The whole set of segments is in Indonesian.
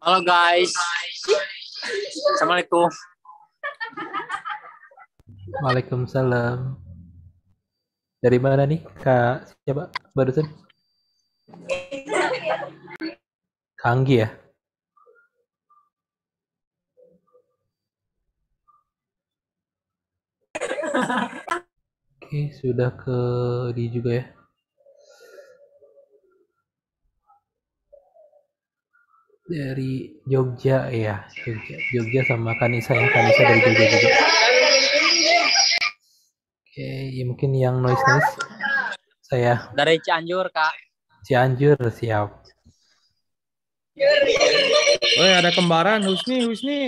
Halo guys. Assalamualaikum. Waalaikumsalam. Dari mana nih Kak? Siapa barusan? Kanggi ya? Oke, sudah ke di juga ya. dari Jogja ya Jogja Jogja sama Kanisa yang Kanisa dari Jogja juga oke ya mungkin yang noise noise saya dari Cianjur kak Cianjur siap Woi ada kembaran Husni Husni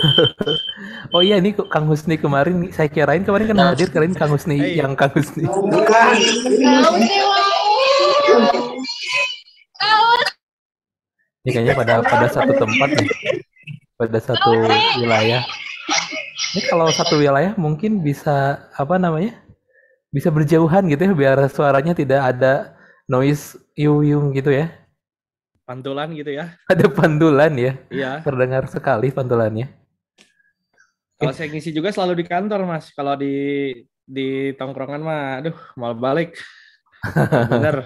oh iya ini Kang Husni kemarin saya kirain kemarin kan hadir kirain Kang Husni hey. yang Kang Husni ini kayaknya pada pada satu tempat nih. Pada satu wilayah. Ini kalau satu wilayah mungkin bisa apa namanya? Bisa berjauhan gitu ya biar suaranya tidak ada noise yuyung gitu ya. Pantulan gitu ya. Ada pantulan ya. Iya. Terdengar sekali pantulannya. Kalau saya ngisi juga selalu di kantor, Mas. Kalau di di tongkrongan mah aduh, mal balik. Bener.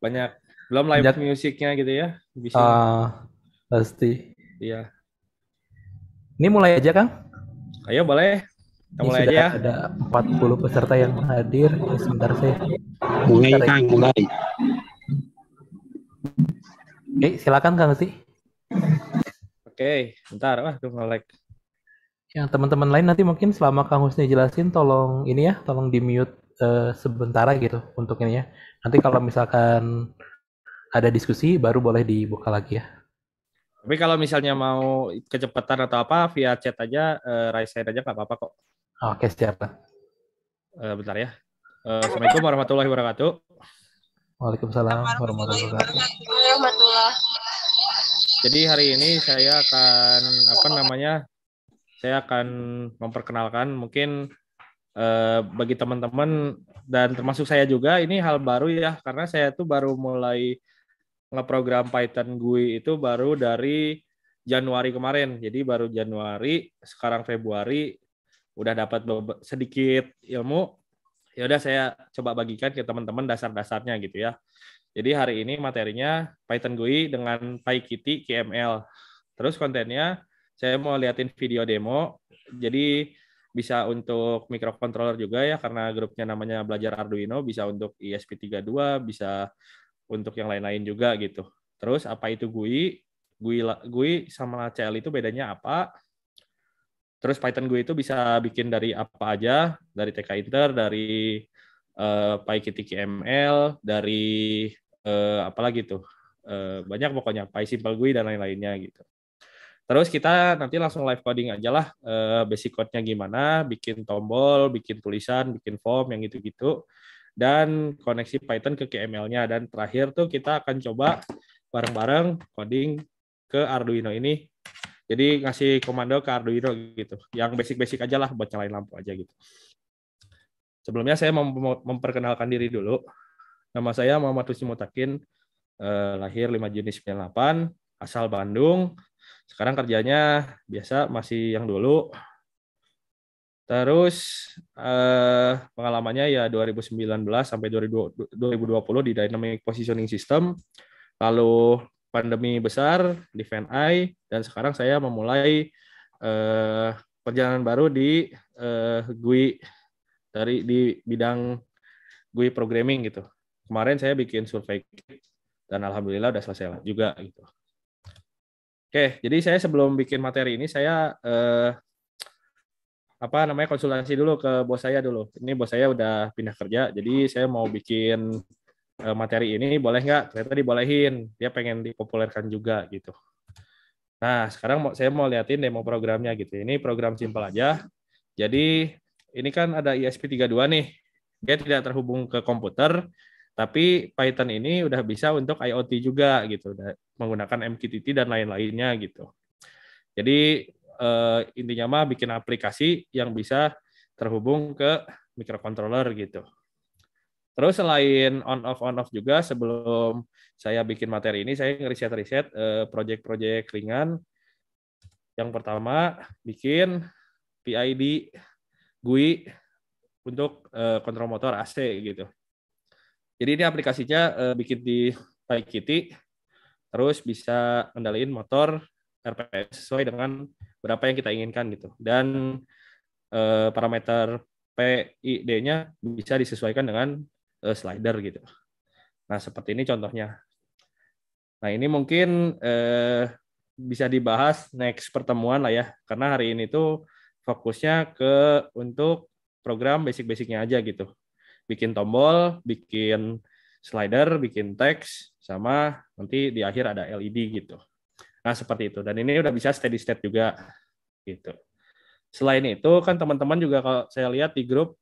Banyak belum live Jat, musicnya gitu ya bisa uh, pasti iya ini mulai aja kang ayo boleh kita ini mulai aja ya ada 40 peserta yang hadir ya, sebentar saya mulai sebentar, kang mulai oke eh, silakan kang sih oke bentar wah tuh mulai yang teman-teman lain nanti mungkin selama Kang Husni jelasin tolong ini ya tolong di mute uh, eh, sebentar gitu untuk ini ya nanti kalau misalkan ada diskusi baru boleh dibuka lagi ya. Tapi kalau misalnya mau kecepatan atau apa via chat aja, uh, eh, raise hand aja nggak apa-apa kok. Oke siap. Uh, bentar ya. Uh, Assalamualaikum warahmatullahi wabarakatuh. Waalaikumsalam warahmatullahi wabarakatuh. Jadi hari ini saya akan apa namanya? Saya akan memperkenalkan mungkin eh, bagi teman-teman dan termasuk saya juga ini hal baru ya karena saya tuh baru mulai ngeprogram Python GUI itu baru dari Januari kemarin. Jadi baru Januari, sekarang Februari udah dapat sedikit ilmu. Ya udah saya coba bagikan ke teman-teman dasar-dasarnya gitu ya. Jadi hari ini materinya Python GUI dengan PyKitty KML. Terus kontennya saya mau liatin video demo. Jadi bisa untuk microcontroller juga ya karena grupnya namanya belajar Arduino, bisa untuk ESP32, bisa untuk yang lain-lain juga gitu. Terus apa itu GUI? GUI GUI sama CL itu bedanya apa? Terus Python GUI itu bisa bikin dari apa aja, dari TK tkinter, dari uh, eh, PyKTKML, dari uh, lagi tuh. Eh, banyak pokoknya PySimple GUI dan lain-lainnya gitu. Terus kita nanti langsung live coding aja lah basic code-nya gimana, bikin tombol, bikin tulisan, bikin form yang gitu-gitu dan koneksi Python ke KML-nya. Dan terakhir tuh kita akan coba bareng-bareng coding ke Arduino ini. Jadi ngasih komando ke Arduino gitu. Yang basic-basic aja lah buat nyalain lampu aja gitu. Sebelumnya saya mau memperkenalkan diri dulu. Nama saya Muhammad Husni Mutakin, eh, lahir 5 Juni 98, asal Bandung. Sekarang kerjanya biasa masih yang dulu, Terus eh, pengalamannya ya 2019 sampai 2020 di dynamic positioning system. Lalu pandemi besar di FNI dan sekarang saya memulai eh, perjalanan baru di eh, GUI dari di bidang GUI programming gitu. Kemarin saya bikin survei dan alhamdulillah udah selesai lah juga gitu. Oke, jadi saya sebelum bikin materi ini saya eh, apa namanya konsultasi dulu ke bos saya dulu. Ini bos saya udah pindah kerja, jadi saya mau bikin eh, materi ini boleh nggak? Ternyata dibolehin. Dia pengen dipopulerkan juga gitu. Nah, sekarang mau, saya mau liatin demo programnya gitu. Ini program simpel aja. Jadi ini kan ada ISP32 nih. Dia tidak terhubung ke komputer, tapi Python ini udah bisa untuk IoT juga gitu, menggunakan MQTT dan lain-lainnya gitu. Jadi uh, intinya mah bikin aplikasi yang bisa terhubung ke microcontroller gitu. Terus selain on off on off juga sebelum saya bikin materi ini saya ngeriset riset uh, eh, project-project ringan. Yang pertama bikin PID GUI untuk uh, kontrol motor AC gitu. Jadi ini aplikasinya uh, bikin di Kitty, terus bisa ngendaliin motor RPS sesuai dengan berapa yang kita inginkan gitu. Dan eh, parameter PID-nya bisa disesuaikan dengan eh, slider gitu. Nah, seperti ini contohnya. Nah, ini mungkin eh, bisa dibahas next pertemuan lah ya, karena hari ini tuh fokusnya ke untuk program basic-basicnya aja gitu. Bikin tombol, bikin slider, bikin teks, sama nanti di akhir ada LED gitu. Nah, seperti itu. Dan ini udah bisa steady state juga gitu. Selain itu kan teman-teman juga kalau saya lihat di grup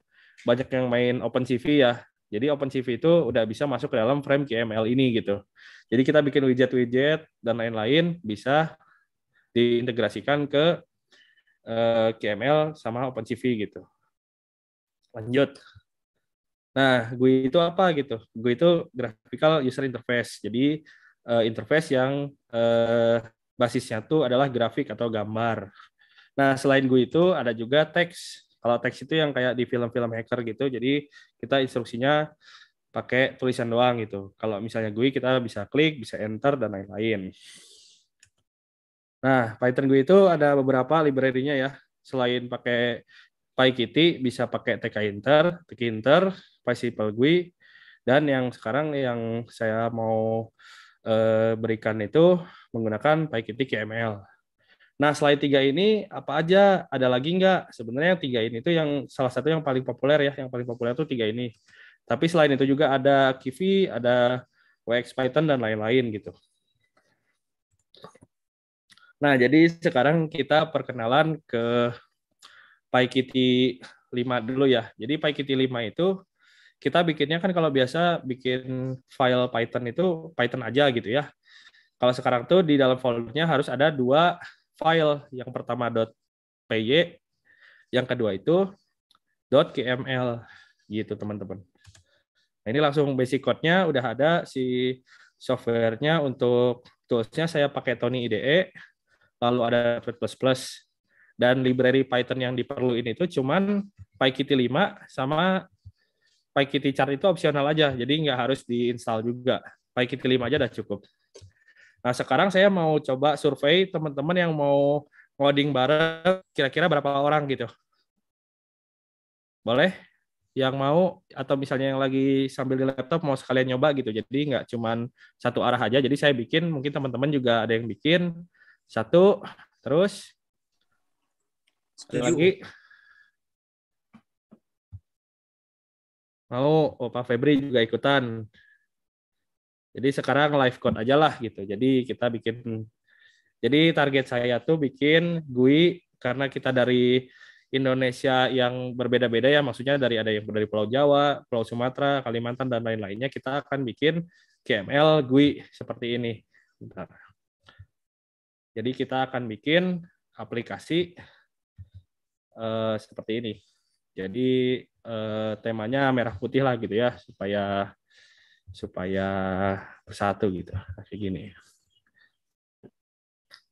banyak yang main OpenCV ya. Jadi OpenCV itu udah bisa masuk ke dalam frame QML ini gitu. Jadi kita bikin widget-widget dan lain-lain bisa diintegrasikan ke eh, QML sama OpenCV gitu. Lanjut. Nah, GUI itu apa gitu? GUI itu graphical user interface. Jadi uh, interface yang uh, basisnya tuh adalah grafik atau gambar. Nah, selain GUI itu ada juga teks. Kalau teks itu yang kayak di film-film hacker gitu, jadi kita instruksinya pakai tulisan doang gitu. Kalau misalnya GUI kita bisa klik, bisa enter dan lain-lain. Nah, Python GUI itu ada beberapa library-nya ya. Selain pakai PyKitty, bisa pakai tkinter, tkinter, PySimple GUI, dan yang sekarang yang saya mau Eh, berikan itu menggunakan PyKitik KML. Nah, selain tiga ini, apa aja? Ada lagi nggak? Sebenarnya yang tiga ini itu yang salah satu yang paling populer ya, yang paling populer itu tiga ini. Tapi selain itu juga ada Kivi, ada WX Python, dan lain-lain gitu. Nah, jadi sekarang kita perkenalan ke PyKitty 5 dulu ya. Jadi PyKitty 5 itu kita bikinnya kan kalau biasa bikin file Python itu Python aja gitu ya. Kalau sekarang tuh di dalam foldernya harus ada dua file. Yang pertama .py, yang kedua itu .kml gitu teman-teman. Nah, ini langsung basic code-nya udah ada si softwarenya untuk toolsnya saya pakai Tony IDE, lalu ada plus dan library Python yang diperlukan itu cuman PyKit 5 sama PyKit chart itu opsional aja, jadi nggak harus diinstal juga. PyKit 5 aja udah cukup. Nah, sekarang saya mau coba survei teman-teman yang mau coding bareng kira-kira berapa orang gitu. Boleh? Yang mau atau misalnya yang lagi sambil di laptop mau sekalian nyoba gitu. Jadi nggak cuma satu arah aja. Jadi saya bikin, mungkin teman-teman juga ada yang bikin. Satu, terus Setuju. lagi mau oh, Pak Febri juga ikutan jadi sekarang live code aja lah gitu jadi kita bikin jadi target saya tuh bikin GUI karena kita dari Indonesia yang berbeda-beda ya maksudnya dari ada yang dari Pulau Jawa, Pulau Sumatera, Kalimantan dan lain-lainnya kita akan bikin KML GUI seperti ini. Bentar. Jadi kita akan bikin aplikasi uh, seperti ini. Jadi eh, temanya merah putih lah gitu ya supaya supaya bersatu gitu kayak gini.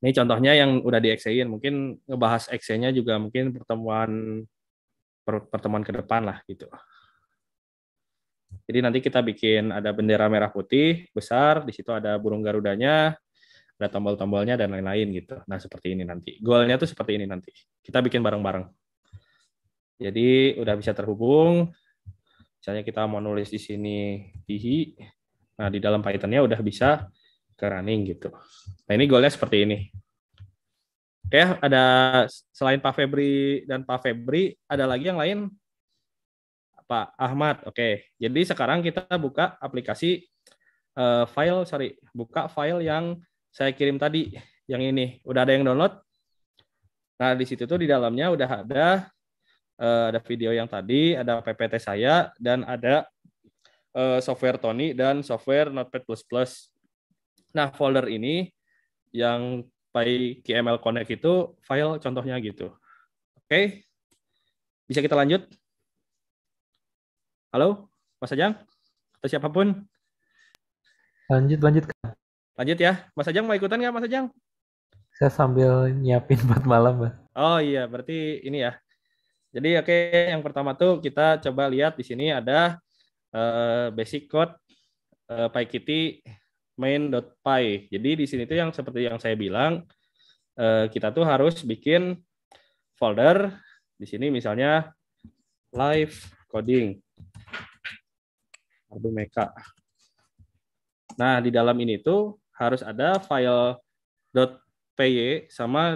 Ini contohnya yang udah di in Mungkin ngebahas xc nya juga mungkin pertemuan per, pertemuan ke depan lah gitu. Jadi nanti kita bikin ada bendera merah putih besar, di situ ada burung garudanya, ada tombol-tombolnya dan lain-lain gitu. Nah seperti ini nanti. Goalnya tuh seperti ini nanti. Kita bikin bareng-bareng. Jadi udah bisa terhubung. Misalnya kita mau nulis di sini hihi. Nah, di dalam python udah bisa ke running gitu. Nah, ini goalnya seperti ini. Oke, ada selain Pak Febri dan Pak Febri, ada lagi yang lain? Pak Ahmad. Oke. Jadi sekarang kita buka aplikasi uh, file sorry, buka file yang saya kirim tadi yang ini. Udah ada yang download? Nah, di situ tuh di dalamnya udah ada uh, ada video yang tadi, ada PPT saya, dan ada uh, software Tony dan software Notepad++. Nah, folder ini yang by KML Connect itu file contohnya gitu. Oke, okay. bisa kita lanjut? Halo, Mas Ajang? Atau siapapun? Lanjut, lanjut. Lanjut ya. Mas Ajang mau ikutan nggak, Mas Ajang? Saya sambil nyiapin buat malam, Mas. Oh iya, berarti ini ya. Jadi oke okay, yang pertama tuh kita coba lihat di sini ada uh, basic code uh, PyKitty main.py. Jadi di sini tuh yang seperti yang saya bilang uh, kita tuh harus bikin folder di sini misalnya live coding Arduino. Nah, di dalam ini tuh harus ada file .py sama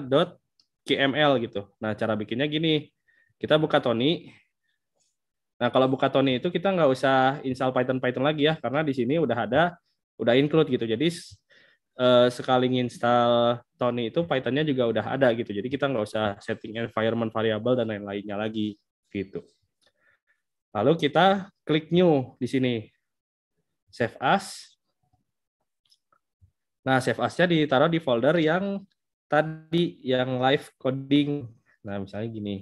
.kml gitu. Nah, cara bikinnya gini kita buka Tony. Nah, kalau buka Tony itu kita nggak usah install Python Python lagi ya, karena di sini udah ada, udah include gitu. Jadi eh, sekali install Tony itu Pythonnya juga udah ada gitu. Jadi kita nggak usah setting environment variable dan lain-lainnya lagi gitu. Lalu kita klik new di sini. Save as. Nah, save as-nya ditaruh di folder yang tadi yang live coding. Nah, misalnya gini.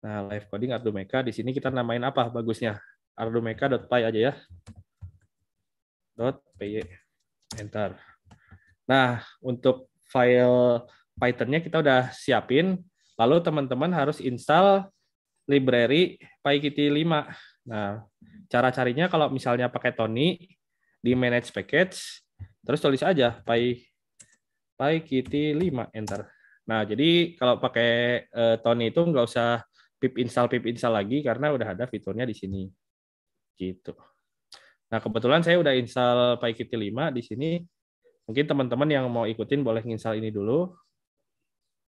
Nah, live coding mega di sini kita namain apa bagusnya? Ardomeka.py aja ya. .py. Enter. Nah, untuk file Python-nya kita udah siapin. Lalu teman-teman harus install library PyKitty 5. Nah, cara carinya kalau misalnya pakai Tony di manage package, terus tulis aja py PyKitty 5 enter. Nah, jadi kalau pakai uh, Tony itu nggak usah pip install pip install lagi karena udah ada fiturnya di sini. Gitu. Nah, kebetulan saya udah install PyKit 5 di sini. Mungkin teman-teman yang mau ikutin boleh install ini dulu.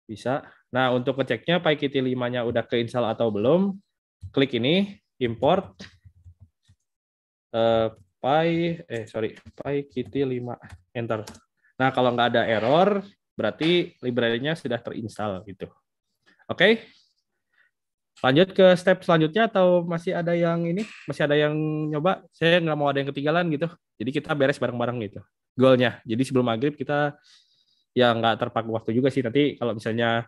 Bisa. Nah, untuk ngeceknya PyKit 5-nya udah keinstall atau belum, klik ini import uh, eh, py eh sorry pykit 5 enter nah kalau nggak ada error berarti library-nya sudah terinstall gitu oke okay? lanjut ke step selanjutnya atau masih ada yang ini masih ada yang nyoba saya nggak mau ada yang ketinggalan gitu jadi kita beres bareng-bareng gitu goalnya jadi sebelum maghrib kita ya nggak terpaku waktu juga sih nanti kalau misalnya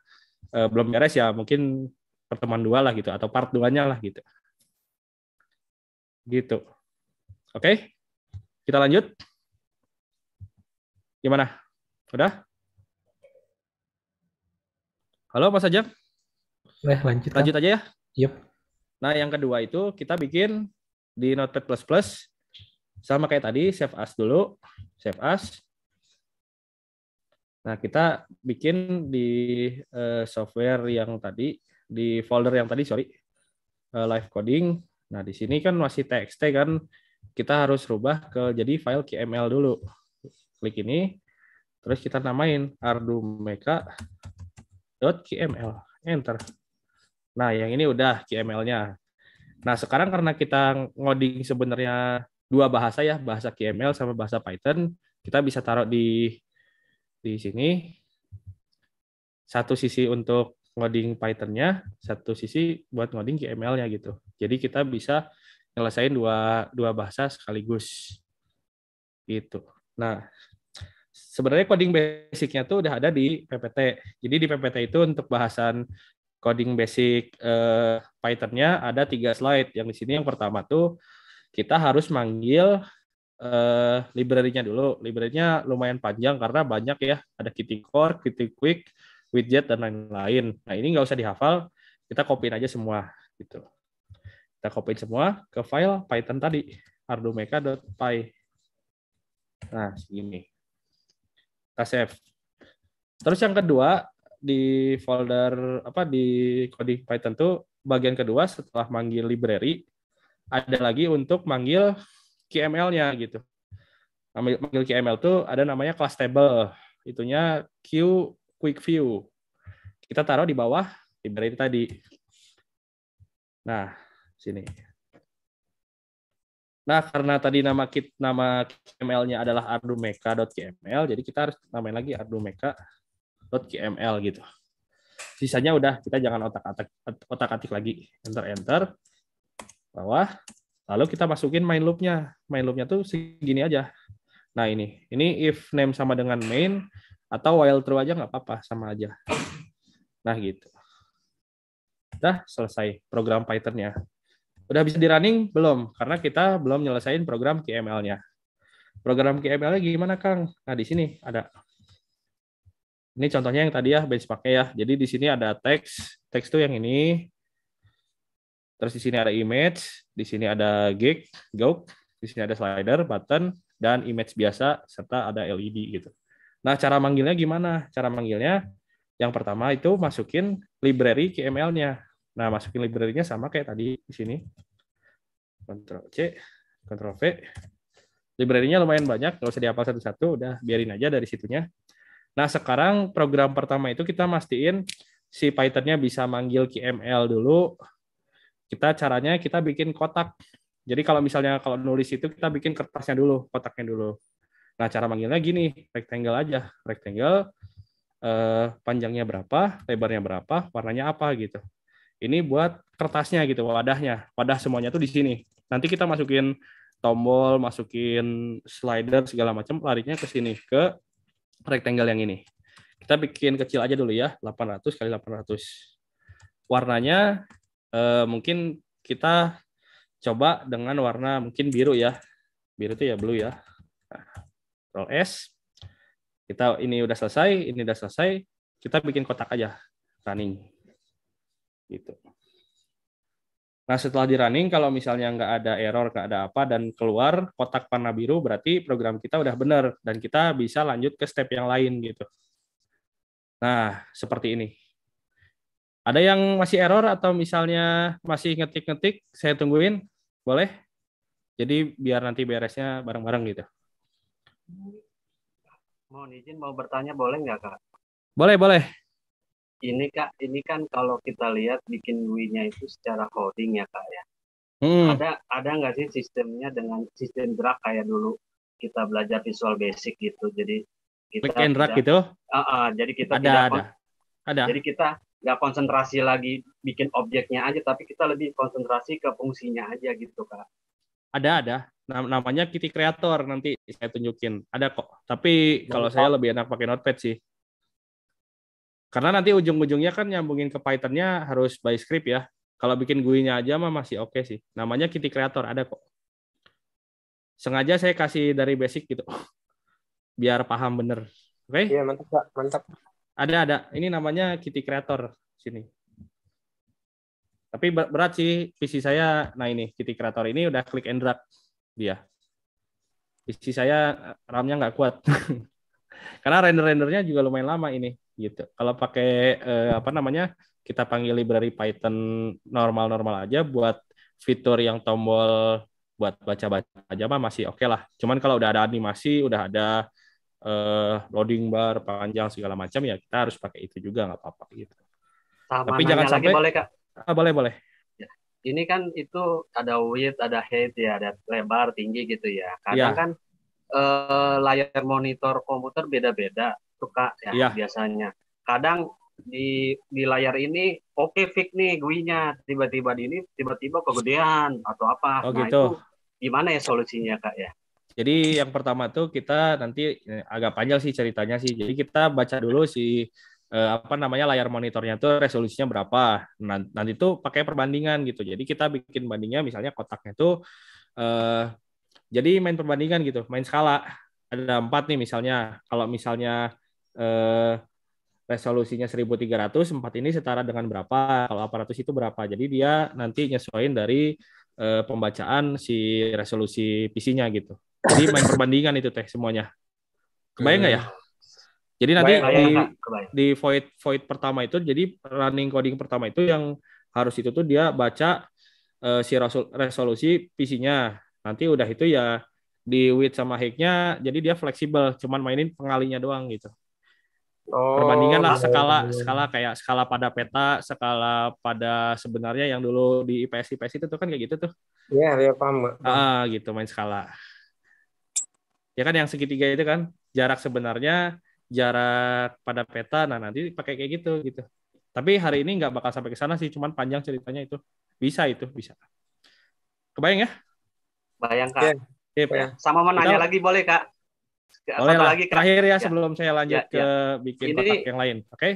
eh, belum beres ya mungkin pertemuan dua lah gitu atau part duanya lah gitu gitu oke kita lanjut gimana udah halo mas Ajeng lanjut. Lanjut aja ya. Yep. Nah, yang kedua itu kita bikin di Notepad++ sama kayak tadi save as dulu, save as. Nah, kita bikin di uh, software yang tadi di folder yang tadi, sorry, uh, live coding. Nah, di sini kan masih txt kan. Kita harus rubah ke jadi file KML dulu. Klik ini, terus kita namain ardumeka.kml, Enter. Nah, yang ini udah QML-nya. Nah, sekarang karena kita ngoding sebenarnya dua bahasa ya, bahasa QML sama bahasa Python, kita bisa taruh di di sini. Satu sisi untuk ngoding Python-nya, satu sisi buat ngoding QML-nya gitu. Jadi kita bisa nyelesain dua dua bahasa sekaligus. Gitu. Nah, sebenarnya coding basicnya tuh udah ada di PPT. Jadi di PPT itu untuk bahasan coding basic uh, Python-nya ada tiga slide. Yang di sini yang pertama tuh kita harus manggil uh, library-nya dulu. Library-nya lumayan panjang karena banyak ya. Ada Kitty Core, Kitty Quick, widget dan lain-lain. Nah ini nggak usah dihafal, kita copyin aja semua gitu. Kita copyin semua ke file Python tadi, Ardomeka.py Nah segini. Kita save. Terus yang kedua, di folder apa di coding Python tuh bagian kedua setelah manggil library ada lagi untuk manggil QML-nya gitu. Manggil QML tuh ada namanya class table, itunya Q quick view. Kita taruh di bawah library tadi. Nah, sini. Nah, karena tadi nama kit nama QML-nya adalah ardumeka.qml, jadi kita harus namain lagi ardumeka.qml. .gml gitu. Sisanya udah kita jangan otak-atik otak-atik lagi. Enter enter bawah. Lalu kita masukin main loop-nya. Main loop-nya tuh segini aja. Nah, ini. Ini if name sama dengan main atau while true aja nggak apa-apa, sama aja. Nah, gitu. Udah selesai program Python-nya. Udah bisa di running belum? Karena kita belum nyelesain program KML-nya. Program KML-nya gimana, Kang? Nah, di sini ada ini contohnya yang tadi ya, benchmarknya ya. Jadi di sini ada teks, teks itu yang ini. Terus di sini ada image, di sini ada gig, go, di sini ada slider, button, dan image biasa, serta ada LED gitu. Nah, cara manggilnya gimana? Cara manggilnya yang pertama itu masukin library KML-nya. Nah, masukin library-nya sama kayak tadi di sini. Ctrl C, Ctrl V. Library-nya lumayan banyak, nggak usah dihafal satu-satu, udah biarin aja dari situnya. Nah, sekarang program pertama itu kita mastiin si Python-nya bisa manggil QML dulu. Kita caranya kita bikin kotak. Jadi kalau misalnya kalau nulis itu kita bikin kertasnya dulu, kotaknya dulu. Nah, cara manggilnya gini, rectangle aja. Rectangle eh, panjangnya berapa, lebarnya berapa, warnanya apa gitu. Ini buat kertasnya gitu, wadahnya. Wadah semuanya tuh di sini. Nanti kita masukin tombol, masukin slider segala macam, larinya ke sini ke rectangle yang ini. Kita bikin kecil aja dulu ya, 800 kali 800. Warnanya eh, mungkin kita coba dengan warna mungkin biru ya. Biru itu ya blue ya. Nah, roll S. Kita ini udah selesai, ini udah selesai. Kita bikin kotak aja, running. Gitu. Nah, setelah di running, kalau misalnya nggak ada error, nggak ada apa, dan keluar kotak warna biru, berarti program kita udah benar, dan kita bisa lanjut ke step yang lain gitu. Nah, seperti ini. Ada yang masih error atau misalnya masih ngetik-ngetik, saya tungguin, boleh? Jadi biar nanti beresnya bareng-bareng gitu. Mohon izin mau bertanya boleh nggak, Kak? Boleh, boleh ini kak ini kan kalau kita lihat bikin duitnya itu secara coding ya kak ya hmm. ada ada nggak sih sistemnya dengan sistem drag kayak dulu kita belajar visual basic gitu jadi kita Back and drag gitu uh, uh, jadi kita ada tidak ada ada jadi kita nggak konsentrasi lagi bikin objeknya aja tapi kita lebih konsentrasi ke fungsinya aja gitu kak ada ada namanya Kitty Creator nanti saya tunjukin ada kok tapi nah, kalau saya oh. lebih enak pakai Notepad sih karena nanti ujung-ujungnya kan nyambungin ke Python-nya harus by script ya. Kalau bikin GUI-nya aja mah masih oke okay sih. Namanya Kitty Creator ada kok. Sengaja saya kasih dari basic gitu. Biar paham bener. Oke? Okay? Iya, mantap, Pak. Mantap. Ada, ada. Ini namanya Kitty Creator sini. Tapi berat sih PC saya. Nah ini Kitty Creator ini udah klik and drag dia. PC saya RAM-nya nggak kuat. Karena render-rendernya juga lumayan lama ini gitu. Kalau pakai eh, apa namanya kita panggil library Python normal-normal aja buat fitur yang tombol buat baca-baca aja mah masih oke okay lah. Cuman kalau udah ada animasi, udah ada eh, loading bar panjang segala macam ya kita harus pakai itu juga nggak apa-apa gitu. Sama Tapi jangan sampai boleh kak. Ah, boleh boleh. Ini kan itu ada width, ada height ya, ada lebar, tinggi gitu ya. Karena ya. kan eh, layar monitor komputer beda-beda suka ya iya. biasanya. Kadang di di layar ini oke okay, fix nih guinya tiba-tiba di ini tiba-tiba kegedean atau apa. Oh, nah gitu. itu gimana ya solusinya kak ya? Jadi yang pertama tuh kita nanti eh, agak panjang sih ceritanya sih. Jadi kita baca dulu si eh, apa namanya layar monitornya tuh resolusinya berapa. Nanti, nanti tuh pakai perbandingan gitu. Jadi kita bikin bandingnya misalnya kotaknya tuh eh, jadi main perbandingan gitu, main skala. Ada empat nih misalnya. Kalau misalnya eh, resolusinya 1300, 4 ini setara dengan berapa, kalau 800 itu berapa. Jadi dia nanti nyesuaiin dari eh, pembacaan si resolusi PC-nya gitu. Jadi main perbandingan itu teh semuanya. Kebayang nggak ya? hmm. ya? Jadi nanti di, di void void pertama itu, jadi running coding pertama itu yang harus itu tuh dia baca uh, si resolusi PC-nya. Nanti udah itu ya di width sama height nya jadi dia fleksibel, cuman mainin pengalinya doang gitu. Oh, perbandingan lah iya, iya, skala iya. skala kayak skala pada peta, skala pada sebenarnya yang dulu di IPS IPS itu tuh kan kayak gitu tuh. Iya, yeah, ya paham. Ah, gitu main skala. Ya kan yang segitiga itu kan jarak sebenarnya, jarak pada peta. Nah, nanti pakai kayak gitu gitu. Tapi hari ini nggak bakal sampai ke sana sih, cuman panjang ceritanya itu. Bisa itu, bisa. Kebayang ya? Bayangkan. Kak. Sama mau nanya lagi boleh, Kak? Boleh lah. Lagi, Terakhir ya, ya sebelum saya lanjut ya, ya. ke bikin produk kotak yang lain, oke? Okay?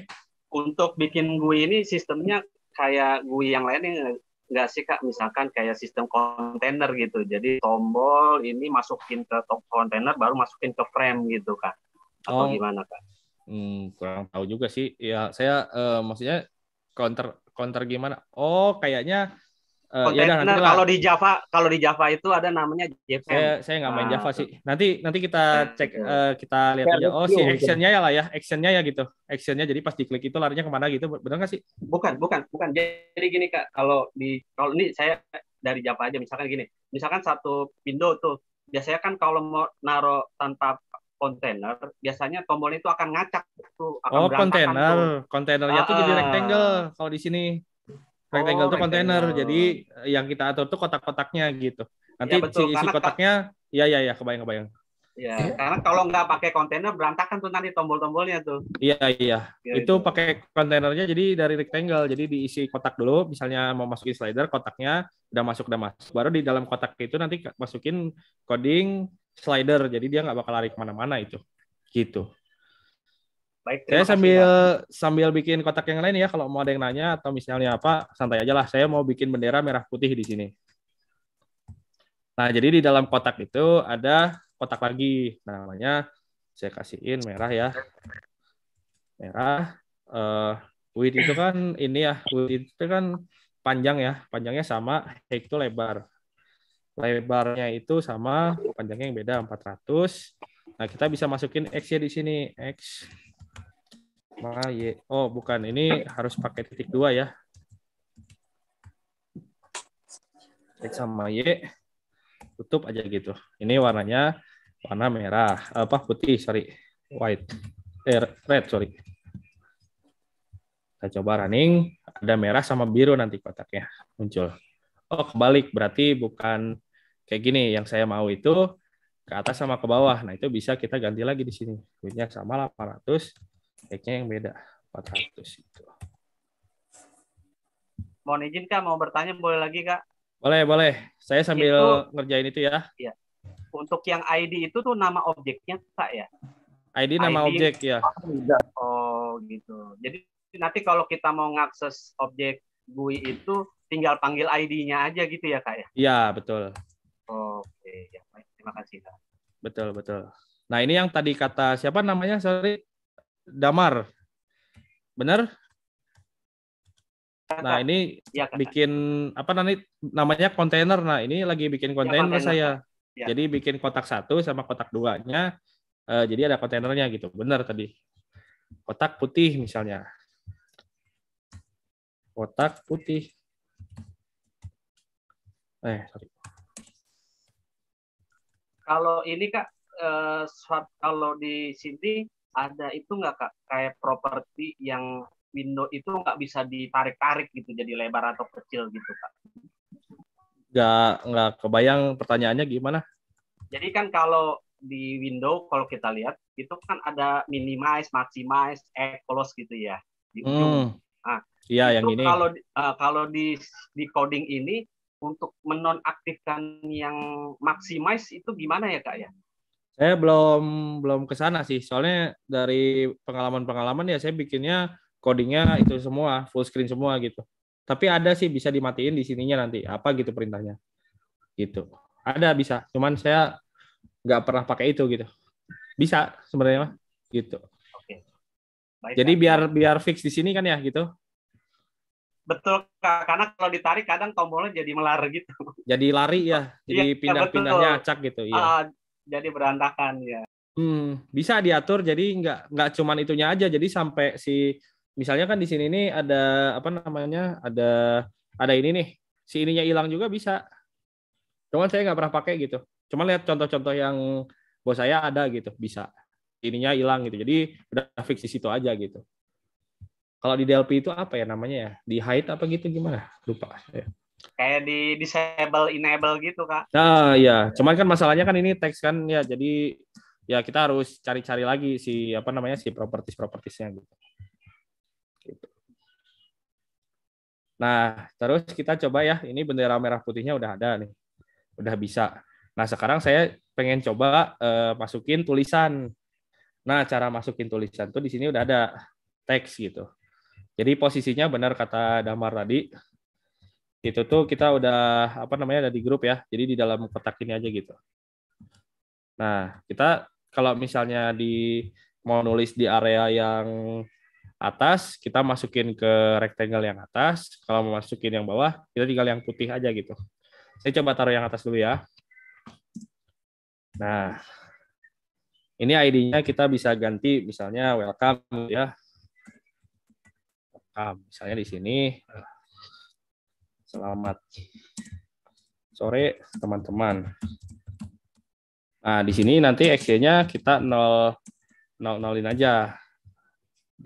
Untuk bikin GUI ini sistemnya kayak GUI yang lain nggak sih kak? Misalkan kayak sistem kontainer gitu. Jadi tombol ini masukin ke top kontainer, baru masukin ke frame gitu kak? Atau oh. gimana kak? Hmm, kurang tahu juga sih. Ya saya uh, maksudnya counter counter gimana? Oh kayaknya Uh, ya kalau di Java kalau di Java itu ada namanya JVM. Saya saya nggak main nah. Java sih. Nanti nanti kita cek uh, kita lihat aja. Oh si actionnya ya lah ya, actionnya ya gitu. Actionnya jadi pas diklik itu larinya kemana gitu, benar nggak sih? Bukan bukan bukan. Jadi gini kak, kalau di kalau ini saya dari Java aja misalkan gini, misalkan satu window tuh biasanya kan kalau mau naruh tanpa kontainer, biasanya tombol itu akan ngacak tuh, akan Oh, kontainer. Tuh. Kontainernya tuh jadi ah, ah. rectangle kalau di sini. Rectangle itu oh, kontainer. Jadi eh, yang kita atur tuh kotak-kotaknya gitu. Nanti ya, betul, isi kotaknya ya ya ya kebayang kebayang. Ya, karena kalau nggak pakai kontainer berantakan tuh nanti tombol-tombolnya tuh. Iya, iya. Ya, itu gitu. pakai kontainernya jadi dari rectangle. Jadi diisi kotak dulu, misalnya mau masukin slider kotaknya udah masuk udah masuk. Baru di dalam kotak itu nanti masukin coding slider. Jadi dia nggak bakal lari kemana-mana itu. Gitu. Baik, saya sambil kasih, sambil bikin kotak yang lain ya kalau mau ada yang nanya atau misalnya apa santai aja lah. Saya mau bikin bendera merah putih di sini. Nah, jadi di dalam kotak itu ada kotak lagi nah, namanya saya kasihin merah ya. Merah eh uh, width itu kan ini ya, width itu kan panjang ya. Panjangnya sama, height itu lebar. Lebarnya itu sama, panjangnya yang beda 400. Nah, kita bisa masukin X ya di sini. X sama ah, iya. Y. Oh, bukan. Ini harus pakai titik dua ya. X sama Y. Tutup aja gitu. Ini warnanya warna merah. Apa? Putih, sorry. White. Eh, red, sorry. Kita coba running. Ada merah sama biru nanti kotaknya muncul. Oh, kebalik. Berarti bukan kayak gini. Yang saya mau itu ke atas sama ke bawah. Nah, itu bisa kita ganti lagi di sini. Duitnya sama 800 Kayaknya yang beda 400 itu. Mohon izin Kak, mau bertanya boleh lagi Kak? Boleh, boleh. Saya sambil itu, ngerjain itu ya. Iya. Untuk yang ID itu tuh nama objeknya Kak ya? ID nama ID, objek ya. Oh gitu. Jadi nanti kalau kita mau ngakses objek GUI itu tinggal panggil ID-nya aja gitu ya kak ya? Iya betul. Oke ya terima kasih kak. Betul betul. Nah ini yang tadi kata siapa namanya sorry? Damar. Benar? Nah, ini ya, bikin apa nanti namanya kontainer. Nah, ini lagi bikin iya, kontainer, ya, saya. Ya. Jadi bikin kotak satu sama kotak duanya. Uh, jadi ada kontainernya gitu. Benar tadi. Kotak putih misalnya. Kotak putih. Eh, sorry. Kalau ini Kak, eh, kalau di sini ada itu nggak kak kayak properti yang window itu nggak bisa ditarik-tarik gitu jadi lebar atau kecil gitu kak? Nggak nggak kebayang pertanyaannya gimana? Jadi kan kalau di window kalau kita lihat itu kan ada minimize, maximize, ekolos gitu ya di gitu. ujung. Hmm. Nah, iya yang ini. Kalau uh, kalau di di coding ini untuk menonaktifkan yang maximize itu gimana ya kak ya? Saya belum belum ke sana sih. Soalnya dari pengalaman-pengalaman ya saya bikinnya codingnya itu semua full screen semua gitu. Tapi ada sih bisa dimatiin di sininya nanti apa gitu perintahnya. Gitu. Ada bisa. Cuman saya nggak pernah pakai itu gitu. Bisa sebenarnya mah gitu. Oke. Baik, Jadi kan. biar biar fix di sini kan ya gitu. Betul, Karena kalau ditarik kadang tombolnya jadi melar gitu. Jadi lari ya. Jadi ya, pindah-pindahnya acak gitu. ya Uh, jadi berantakan ya. Hmm, bisa diatur jadi nggak nggak cuman itunya aja jadi sampai si misalnya kan di sini nih ada apa namanya ada ada ini nih si ininya hilang juga bisa. Cuman saya nggak pernah pakai gitu. Cuman lihat contoh-contoh yang bos saya ada gitu bisa ininya hilang gitu. Jadi udah fix di situ aja gitu. Kalau di DLP itu apa ya namanya ya? Di hide apa gitu gimana? Lupa. Ya kayak di disable enable gitu kak nah ya cuman kan masalahnya kan ini teks kan ya jadi ya kita harus cari-cari lagi si apa namanya si properties propertiesnya gitu. gitu nah terus kita coba ya ini bendera merah putihnya udah ada nih udah bisa nah sekarang saya pengen coba uh, masukin tulisan nah cara masukin tulisan tuh di sini udah ada teks gitu jadi posisinya benar kata Damar tadi itu tuh kita udah apa namanya ada di grup ya jadi di dalam kotak ini aja gitu nah kita kalau misalnya di mau nulis di area yang atas kita masukin ke rectangle yang atas kalau mau masukin yang bawah kita tinggal yang putih aja gitu saya coba taruh yang atas dulu ya nah ini ID-nya kita bisa ganti misalnya welcome ya welcome misalnya di sini Selamat sore teman-teman. Nah, di sini nanti XY-nya kita 0 0 nolin aja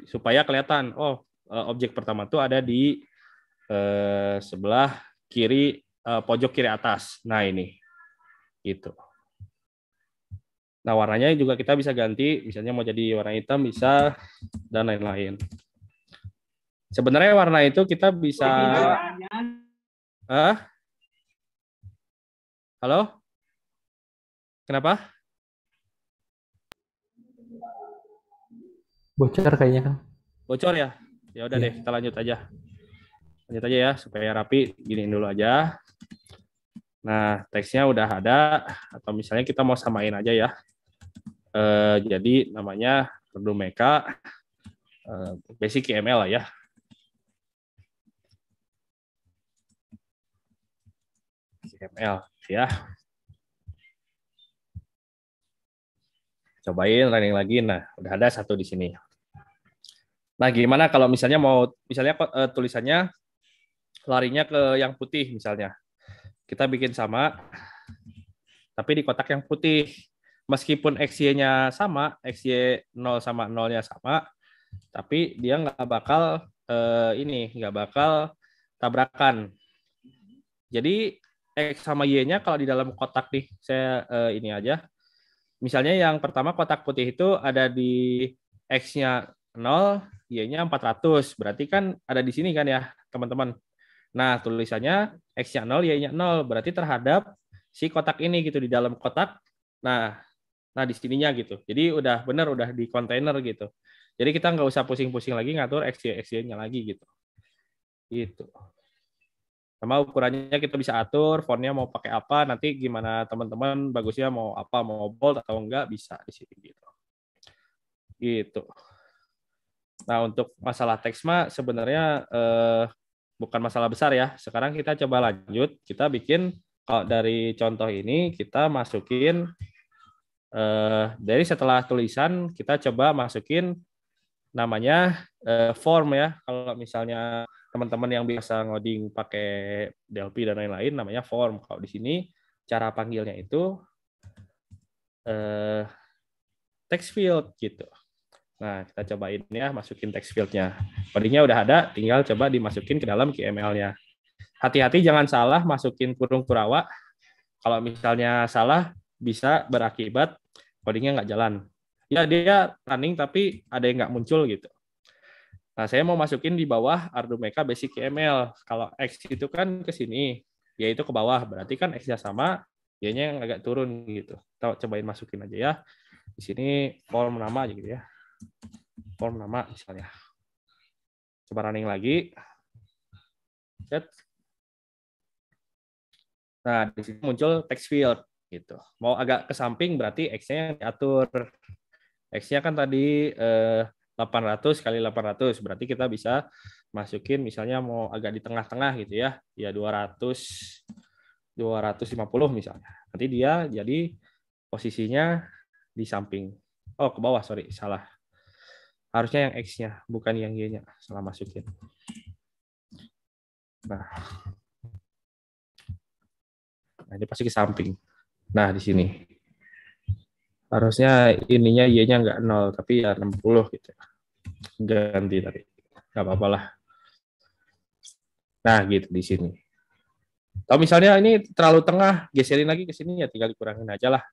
supaya kelihatan oh eh, objek pertama tuh ada di eh, sebelah kiri eh, pojok kiri atas. Nah, ini. Gitu. Nah, warnanya juga kita bisa ganti, misalnya mau jadi warna hitam bisa dan lain-lain. Sebenarnya warna itu kita bisa Hah? Halo? Kenapa? Bocor kayaknya kan. Bocor ya? Ya udah iya. deh, kita lanjut aja. Lanjut aja ya supaya rapi, giniin dulu aja. Nah, teksnya udah ada atau misalnya kita mau samain aja ya. E, jadi namanya Perdu Meka eh, basic ML lah ya. HTML ya. Cobain running lagi. Nah, udah ada satu di sini. Nah, gimana kalau misalnya mau misalnya uh, tulisannya larinya ke yang putih misalnya. Kita bikin sama tapi di kotak yang putih. Meskipun XY-nya sama, XY 0 sama 0-nya sama, tapi dia nggak bakal eh, ini, nggak bakal tabrakan. Jadi X sama Y-nya kalau di dalam kotak nih, saya uh, ini aja. Misalnya yang pertama kotak putih itu ada di X-nya 0, Y-nya 400. Berarti kan ada di sini kan ya, teman-teman. Nah, tulisannya X-nya 0, Y-nya 0. Berarti terhadap si kotak ini gitu, di dalam kotak. Nah, nah di sininya gitu. Jadi udah benar udah di kontainer gitu. Jadi kita nggak usah pusing-pusing lagi ngatur X, Y, Y-nya lagi gitu. Gitu sama ukurannya kita bisa atur fontnya mau pakai apa nanti gimana teman-teman bagusnya mau apa mau bold atau enggak bisa di sini gitu gitu nah untuk masalah teks mah sebenarnya eh, bukan masalah besar ya sekarang kita coba lanjut kita bikin kalau dari contoh ini kita masukin eh, dari setelah tulisan kita coba masukin namanya eh, form ya kalau misalnya teman-teman yang biasa ngoding pakai Delphi dan lain-lain namanya form. Kalau di sini cara panggilnya itu eh, text field gitu. Nah, kita cobain ya, masukin text field-nya. Codingnya udah ada, tinggal coba dimasukin ke dalam QML-nya. Hati-hati jangan salah masukin kurung kurawa. Kalau misalnya salah, bisa berakibat kodingnya nggak jalan. Ya, dia running tapi ada yang nggak muncul gitu. Nah, saya mau masukin di bawah Arduino Basic KML. Kalau X itu kan ke sini, Y itu ke bawah. Berarti kan X-nya sama, Y-nya yang agak turun gitu. Kita cobain masukin aja ya. Di sini form nama aja gitu ya. Form nama misalnya. Coba running lagi. Set. Nah, di sini muncul text field gitu. Mau agak ke samping berarti X-nya yang diatur. X-nya kan tadi eh, 800 kali 800 berarti kita bisa masukin misalnya mau agak di tengah-tengah gitu ya ya 200 250 misalnya nanti dia jadi posisinya di samping oh ke bawah sorry salah harusnya yang x-nya bukan yang y-nya salah masukin nah nah ini pasti ke samping nah di sini harusnya ininya y-nya nggak nol tapi ya 60 gitu ya. ganti tadi nggak apa apalah nah gitu di sini kalau misalnya ini terlalu tengah geserin lagi ke sini ya tinggal dikurangin aja lah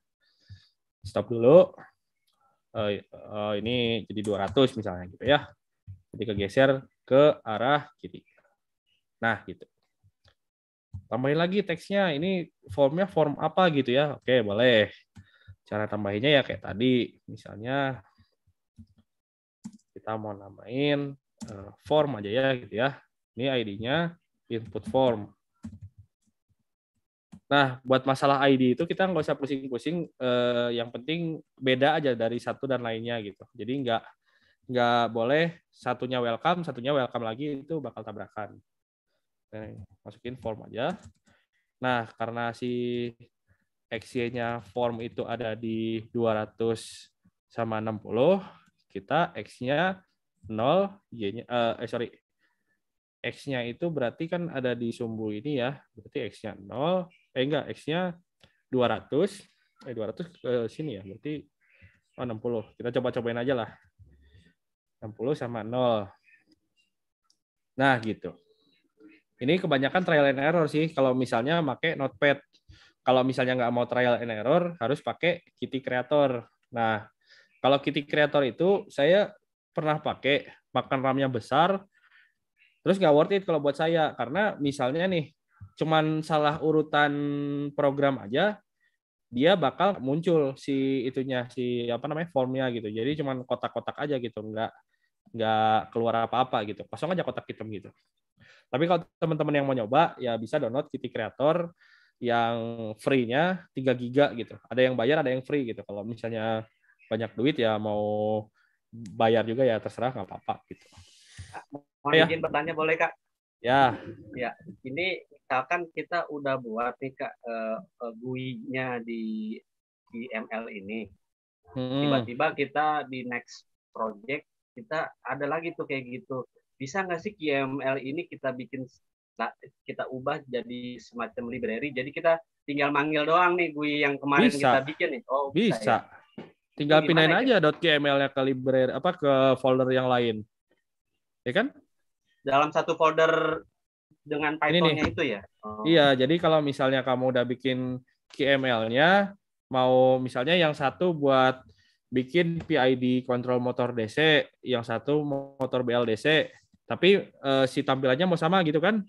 stop dulu eh, eh, ini jadi 200 misalnya gitu ya jadi kegeser ke arah kiri nah gitu tambahin lagi teksnya ini formnya form apa gitu ya oke boleh Cara tambahinnya ya kayak tadi, misalnya kita mau namain eh, form aja ya gitu ya. Ini ID-nya input form. Nah, buat masalah ID itu kita nggak usah pusing-pusing. Eh, yang penting beda aja dari satu dan lainnya gitu. Jadi nggak nggak boleh satunya welcome, satunya welcome lagi itu bakal tabrakan. masukin form aja. Nah, karena si XY-nya form itu ada di 200 sama 60, kita X-nya 0, Y-nya, eh, eh, sorry, X-nya itu berarti kan ada di sumbu ini ya, berarti X-nya 0, eh enggak, X-nya 200, eh 200 ke sini ya, berarti oh 60. Kita coba-cobain aja lah. 60 sama 0. Nah gitu. Ini kebanyakan trial and error sih, kalau misalnya pakai notepad kalau misalnya nggak mau trial and error harus pakai Kitty Creator. Nah, kalau Kitty Creator itu saya pernah pakai makan RAM-nya besar terus nggak worth it kalau buat saya karena misalnya nih cuman salah urutan program aja dia bakal muncul si itunya si apa namanya formnya gitu. Jadi cuman kotak-kotak aja gitu, nggak nggak keluar apa-apa gitu. Kosong aja kotak hitam gitu. Tapi kalau teman-teman yang mau nyoba ya bisa download Kitty Creator yang free-nya 3 giga gitu. Ada yang bayar, ada yang free gitu. Kalau misalnya banyak duit ya mau bayar juga ya terserah nggak apa-apa gitu. Mau ya. izin bertanya boleh kak? Ya. Ya, ini misalkan kita udah buat nih kak uh, eh, uh, eh, GUI-nya di IML ini. tiba hmm. Tiba-tiba kita di next project kita ada lagi tuh kayak gitu. Bisa nggak sih IML ini kita bikin Nah, kita ubah jadi semacam library. Jadi kita tinggal manggil doang nih GUI yang kemarin bisa. kita bikin nih. Oh, bisa. bisa. Ya. Tinggal Ini pindahin aja ya? kmlnya nya ke library apa ke folder yang lain. Ya kan? Dalam satu folder dengan Python-nya itu ya. Oh. Iya, jadi kalau misalnya kamu udah bikin kmlnya nya mau misalnya yang satu buat bikin PID kontrol motor DC, yang satu motor BLDC, tapi eh, si tampilannya mau sama gitu kan?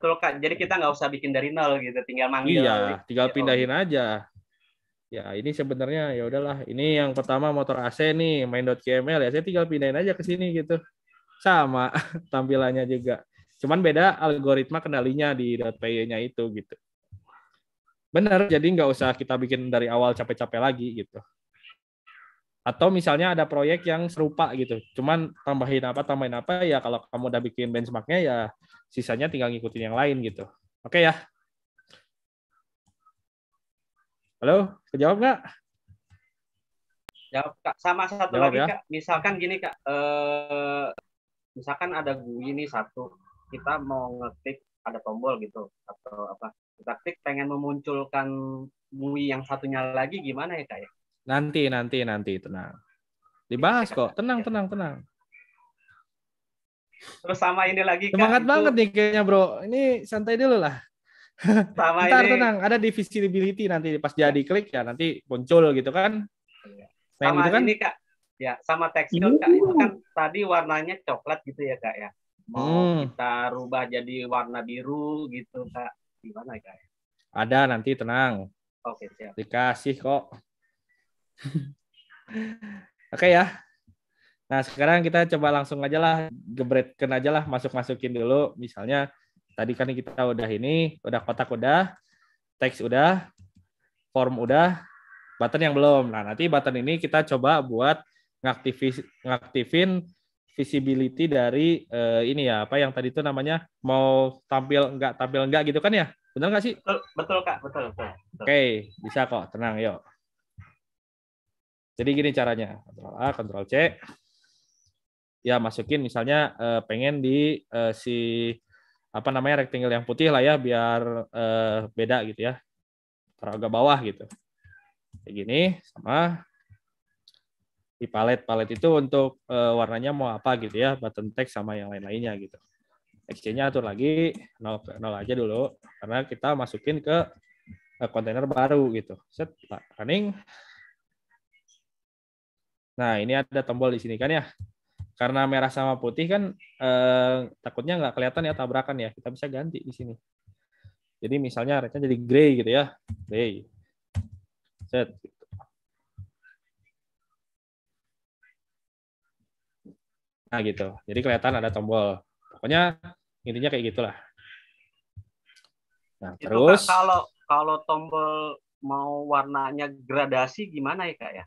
Betul Kak. Jadi kita nggak usah bikin dari nol gitu, tinggal manggil. Iya, gitu. tinggal oh, pindahin gitu. aja. Ya, ini sebenarnya ya udahlah. Ini yang pertama motor AC nih, main main.gml ya. Saya tinggal pindahin aja ke sini gitu. Sama tampilannya juga. Cuman beda algoritma kendalinya di .py-nya itu gitu. Benar, jadi nggak usah kita bikin dari awal capek-capek lagi gitu atau misalnya ada proyek yang serupa gitu cuman tambahin apa tambahin apa ya kalau kamu udah bikin benchmarknya ya sisanya tinggal ngikutin yang lain gitu oke okay, ya halo kejawab nggak jawab kak sama satu jawab, lagi ya? kak misalkan gini kak eh, misalkan ada GUI ini satu kita mau ngetik ada tombol gitu atau apa kita klik pengen memunculkan GUI yang satunya lagi gimana ya kak ya? Nanti, nanti, nanti, tenang. Dibahas kok, tenang, tenang, tenang. Terus sama ini lagi. Semangat itu... banget nih kayaknya bro. Ini santai dulu lah. Sama Ntar ini... tenang, ada divisibility nanti pas jadi klik ya nanti muncul gitu kan. Sama gitu kan? ini kak, ya sama tekstil iya. kak itu kan tadi warnanya coklat gitu ya kak ya. Mau hmm. kita rubah jadi warna biru gitu kak, gimana kak? Ada nanti tenang. Oke siap. Dikasih kok. Oke okay ya. Nah, sekarang kita coba langsung aja lah gebretkan aja lah masuk-masukin dulu misalnya tadi kan kita udah ini, udah kotak udah, teks udah, form udah, button yang belum. Nah, nanti button ini kita coba buat ngaktifin visibility dari uh, ini ya, apa yang tadi itu namanya mau tampil enggak, tampil enggak gitu kan ya? Benar nggak sih? Betul, betul Kak, betul, betul. betul. Oke, okay, bisa kok, tenang yuk. Jadi gini caranya, kontrol A, kontrol C. Ya, masukin misalnya eh, pengen di eh, si apa namanya rectangle yang putih lah ya biar eh, beda gitu ya. Taruh agak bawah gitu. Kayak gini sama di palet. Palet itu untuk warnanya mau apa gitu ya, button text sama yang lain-lainnya gitu. XC-nya atur lagi 0, 0 aja dulu karena kita masukin ke kontainer baru gitu. Set running Nah, ini ada tombol di sini kan ya. Karena merah sama putih kan eh, takutnya nggak kelihatan ya tabrakan ya. Kita bisa ganti di sini. Jadi misalnya rednya jadi gray gitu ya. Gray. Set. Nah gitu. Jadi kelihatan ada tombol. Pokoknya intinya kayak gitulah. Nah, terus kalau kalau tombol mau warnanya gradasi gimana ya Kak ya?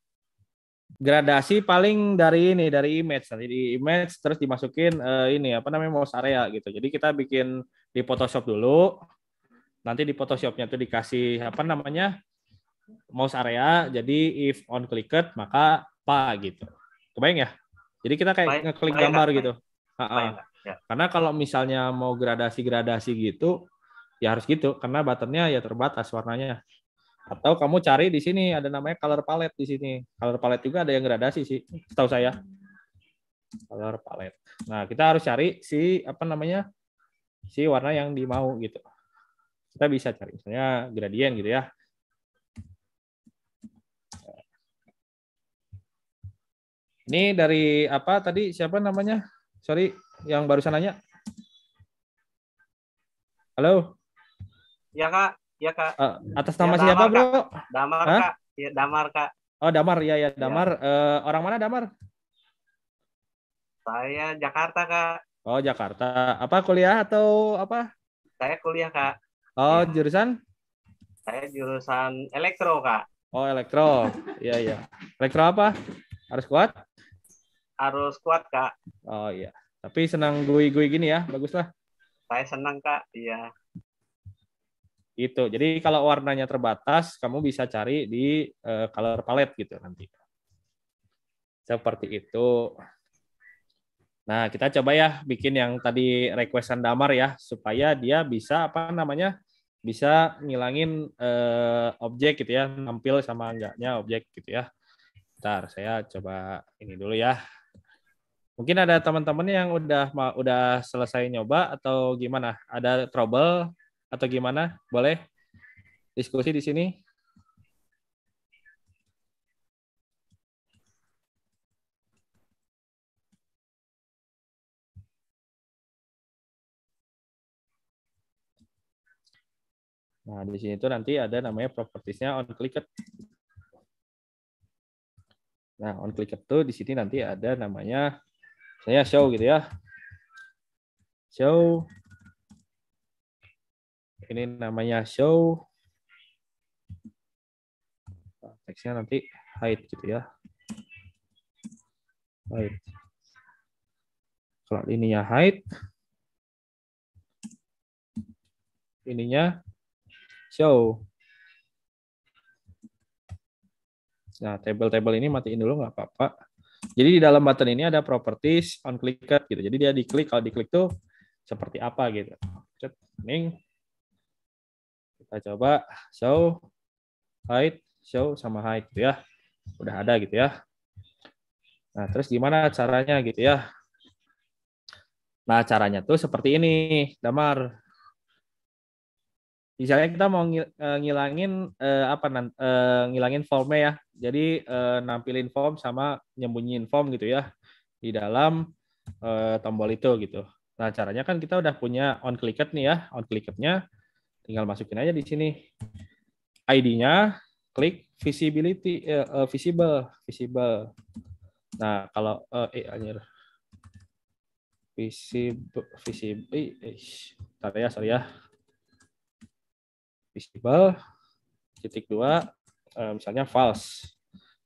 gradasi paling dari ini dari image nanti di image terus dimasukin uh, ini apa namanya mouse area gitu jadi kita bikin di Photoshop dulu nanti di Photoshopnya tuh dikasih apa namanya mouse area jadi if on clicked maka apa gitu kebayang ya jadi kita kayak ngeklik gambar gitu main, ya. karena kalau misalnya mau gradasi gradasi gitu ya harus gitu karena buttonnya ya terbatas warnanya atau kamu cari di sini ada namanya color palette di sini. Color palette juga ada yang gradasi sih, setahu saya. Color palette. Nah, kita harus cari si apa namanya? si warna yang dimau gitu. Kita bisa cari misalnya gradient gitu ya. Ini dari apa tadi siapa namanya? Sorry, yang barusan nanya. Halo. Ya kak. Ya kak. Eh, atas nama ya, siapa damar, bro? Kak. Damar kak. Ya, damar kak. Oh Damar ya ya Damar. Ya. Uh, orang mana Damar? Saya Jakarta kak. Oh Jakarta. Apa kuliah atau apa? Saya kuliah kak. Oh ya. jurusan? Saya jurusan elektro kak. Oh elektro. Iya iya. Elektro apa? Harus kuat? Harus kuat kak. Oh iya. Tapi senang gui-gui gini ya, Bagus lah. Saya senang kak, iya itu Jadi kalau warnanya terbatas, kamu bisa cari di uh, color palette gitu nanti. Seperti itu. Nah, kita coba ya bikin yang tadi requestan damar ya supaya dia bisa apa namanya? bisa ngilangin uh, objek gitu ya, nampil sama enggaknya objek gitu ya. Ntar saya coba ini dulu ya. Mungkin ada teman-teman yang udah udah selesai nyoba atau gimana? Ada trouble atau gimana? Boleh diskusi di sini? Nah, di sini itu nanti ada namanya propertiesnya on clicked. Nah, on clicked itu di sini nanti ada namanya saya show gitu ya. Show ini namanya show. Teksnya nanti hide gitu ya. Hide. Kalau ininya hide, ininya show. Nah, table-table ini matiin dulu nggak apa-apa. Jadi di dalam button ini ada properties on clicker gitu. Jadi dia diklik kalau diklik tuh seperti apa gitu. Ning kita coba show hide, show sama hide gitu ya. Udah ada gitu ya. Nah, terus gimana caranya gitu ya? Nah, caranya tuh seperti ini, Damar. Misalnya kita mau e, ngilangin eh, apa eh, ngilangin formnya ya. Jadi eh, nampilin form sama nyembunyiin form gitu ya di dalam eh, tombol itu gitu. Nah, caranya kan kita udah punya on clicked nih ya, on clickednya nya Tinggal masukin aja di sini ID-nya, klik visibility uh, visible, visible. Nah, kalau uh, eh anjir. Visible visible eh, eh. ya, sorry ya. Visible titik dua uh, misalnya false.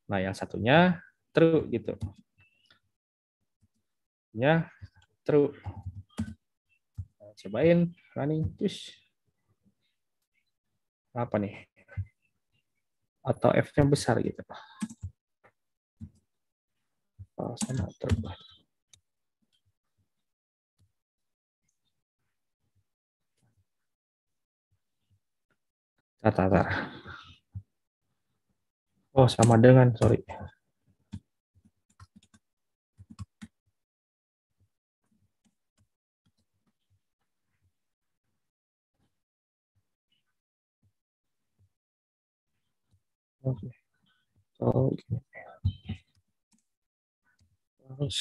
Nah, yang satunya true gitu. Ya, true. Nah, cobain running terus apa nih atau F-nya besar gitu alasan oh, terbaik Tata, tata. Oh, sama dengan, sorry. Oke, Terus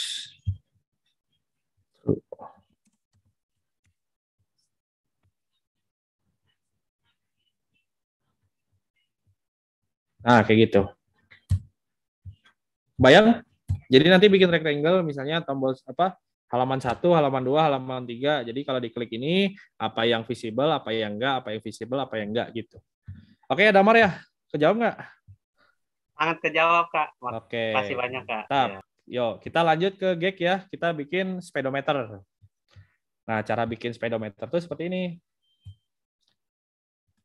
Nah, kayak gitu. Bayang? Jadi nanti bikin rectangle misalnya tombol apa? halaman satu, halaman dua, halaman tiga. Jadi kalau diklik ini apa yang visible, apa yang enggak, apa yang visible, apa yang enggak gitu. Oke, Damar ya. Kejawab nggak? Sangat kejawab, Kak. Oke. Okay. Masih banyak, Kak. Tap. Ya. Yo, kita lanjut ke gig ya. Kita bikin speedometer. Nah, cara bikin speedometer tuh seperti ini.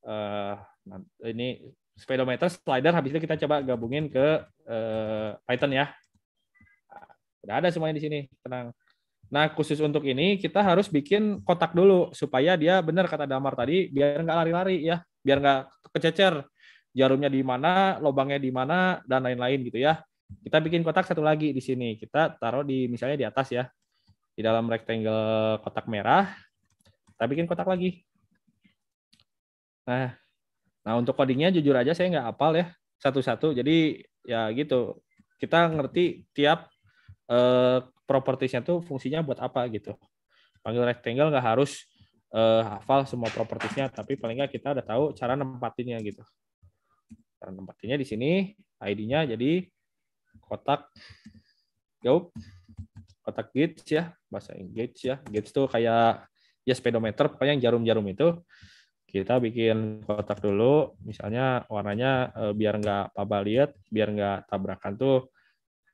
Uh, ini speedometer slider habis itu kita coba gabungin ke uh, Python ya. Udah ada semuanya di sini, tenang. Nah, khusus untuk ini kita harus bikin kotak dulu supaya dia benar kata Damar tadi, biar nggak lari-lari ya, biar nggak kececer jarumnya di mana, lubangnya di mana, dan lain-lain gitu ya. Kita bikin kotak satu lagi di sini. Kita taruh di misalnya di atas ya. Di dalam rectangle kotak merah, kita bikin kotak lagi. Nah, nah untuk codingnya jujur aja saya nggak apal ya satu-satu. Jadi ya gitu. Kita ngerti tiap eh, propertiesnya tuh fungsinya buat apa gitu. Panggil rectangle nggak harus eh, hafal semua propertiesnya, tapi paling nggak kita udah tahu cara nempatinnya gitu. Cara nempatinnya di sini ID-nya jadi kotak go kotak gates ya, bahasa Inggris ya. gates tuh kayak ya speedometer pokoknya yang jarum-jarum itu kita bikin kotak dulu misalnya warnanya eh, biar nggak papa lihat biar nggak tabrakan tuh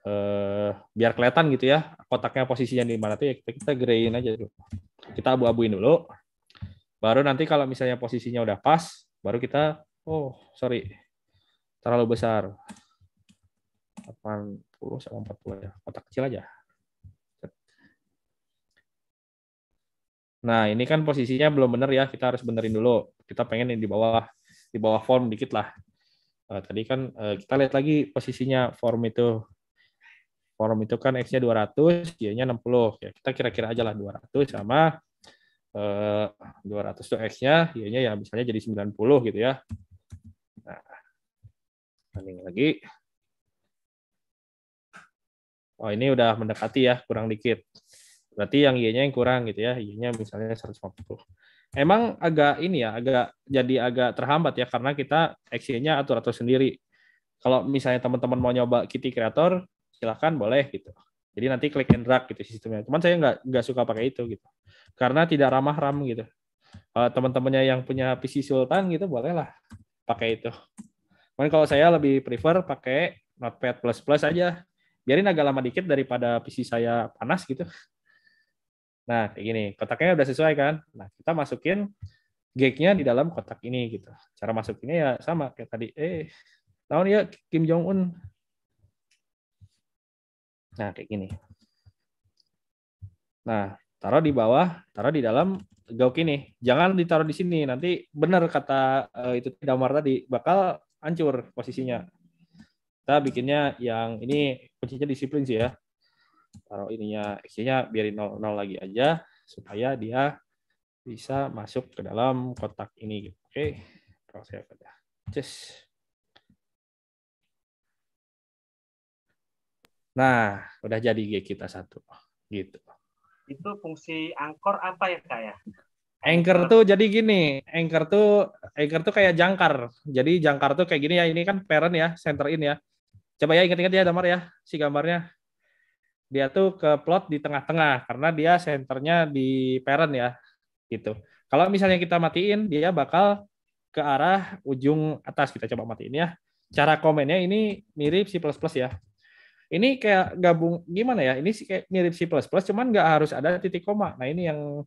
eh, biar kelihatan gitu ya kotaknya posisinya di mana tuh ya kita, kita aja dulu kita abu-abuin dulu baru nanti kalau misalnya posisinya udah pas baru kita oh sorry terlalu besar. 80 sama 40 ya. Kotak kecil aja. Nah, ini kan posisinya belum benar ya. Kita harus benerin dulu. Kita pengen yang di bawah di bawah form dikit lah. Uh, tadi kan eh, kita lihat lagi posisinya form itu. Form itu kan X-nya 200, Y-nya 60. Ya, kita kira-kira aja lah 200 sama uh, eh, 200 tuh X-nya, Y-nya ya misalnya jadi 90 gitu ya running lagi. Oh, ini udah mendekati ya, kurang dikit. Berarti yang Y-nya yang kurang gitu ya, Y-nya misalnya 150. Emang agak ini ya, agak jadi agak terhambat ya, karena kita X-nya atur-atur sendiri. Kalau misalnya teman-teman mau nyoba Kitty Creator, silahkan boleh gitu. Jadi nanti klik and drag gitu sistemnya. Cuman saya nggak nggak suka pakai itu gitu, karena tidak ramah RAM gitu. Teman-temannya yang punya PC Sultan gitu bolehlah pakai itu. Cuman kalau saya lebih prefer pakai Notepad plus plus aja. Biarin agak lama dikit daripada PC saya panas gitu. Nah, kayak gini. Kotaknya udah sesuai kan? Nah, kita masukin gate-nya di dalam kotak ini gitu. Cara masukinnya ya sama kayak tadi. Eh, tahun ya Kim Jong Un. Nah, kayak gini. Nah, taruh di bawah, taruh di dalam gauk ini. Jangan ditaruh di sini. Nanti benar kata uh, itu Damar tadi, bakal hancur posisinya. Kita bikinnya yang ini kuncinya disiplin sih ya. Taruh ininya x-nya biarin nol nol lagi aja supaya dia bisa masuk ke dalam kotak ini. Oke, kalau saya kerja. Ya. Cus. Nah, udah jadi G kita satu. Gitu. Itu fungsi angkor apa ya, Kak ya? Anchor tuh jadi gini, anchor tuh anchor tuh kayak jangkar. Jadi jangkar tuh kayak gini ya, ini kan parent ya, center in ya. Coba ya ingat-ingat ya Damar ya, si gambarnya. Dia tuh ke plot di tengah-tengah karena dia senternya di parent ya, gitu. Kalau misalnya kita matiin, dia bakal ke arah ujung atas. Kita coba matiin ya. Cara komennya ini mirip C++ ya. Ini kayak gabung gimana ya? Ini sih kayak mirip C++, cuman nggak harus ada titik koma. Nah ini yang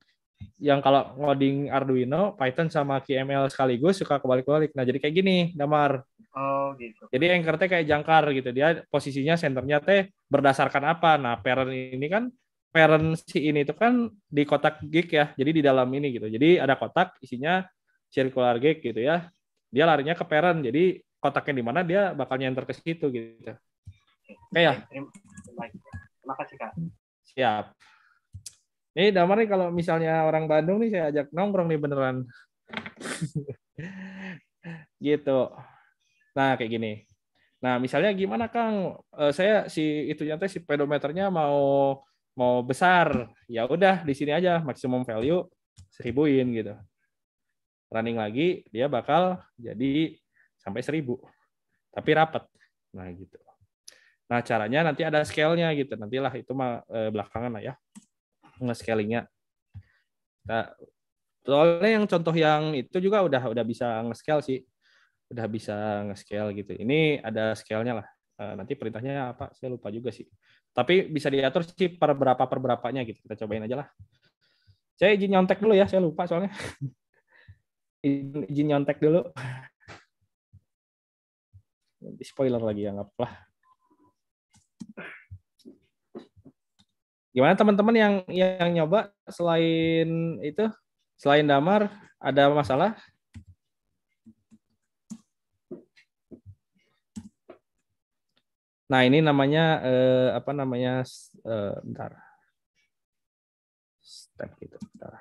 yang kalau ngoding Arduino, Python sama QML sekaligus suka kebalik-balik. Nah, jadi kayak gini, Damar. Oh, gitu. Jadi anchor teh kayak jangkar gitu. Dia posisinya senternya teh berdasarkan apa? Nah, parent ini kan parent si ini itu kan di kotak gig ya. Jadi di dalam ini gitu. Jadi ada kotak isinya circular gig gitu ya. Dia larinya ke parent. Jadi kotaknya di mana dia bakal nyenter ke situ gitu. Oke ya. Terima kasih, Kak. Siap. Nih Damar nih kalau misalnya orang Bandung nih saya ajak nongkrong nih beneran. gitu. Nah kayak gini. Nah misalnya gimana Kang? Uh, saya si itu nyata si pedometernya mau mau besar. Ya udah di sini aja maksimum value seribuin gitu. Running lagi dia bakal jadi sampai seribu. Tapi rapat. Nah gitu. Nah caranya nanti ada scale-nya gitu. Nantilah itu mah eh, belakangan lah ya nge-scalingnya. Nah, soalnya yang contoh yang itu juga udah udah bisa nge-scale sih. Udah bisa nge-scale gitu. Ini ada scale-nya lah. Eh, nanti perintahnya apa? Saya lupa juga sih. Tapi bisa diatur sih per berapa per berapanya gitu. Kita cobain aja lah. Saya izin nyontek dulu ya, saya lupa soalnya. izin, nyontek dulu. Nanti spoiler lagi ya, nggak apa-apa. Gimana teman-teman yang yang nyoba selain itu, selain damar ada masalah? Nah, ini namanya eh, apa namanya? Eh, bentar. Step gitu. Bentar.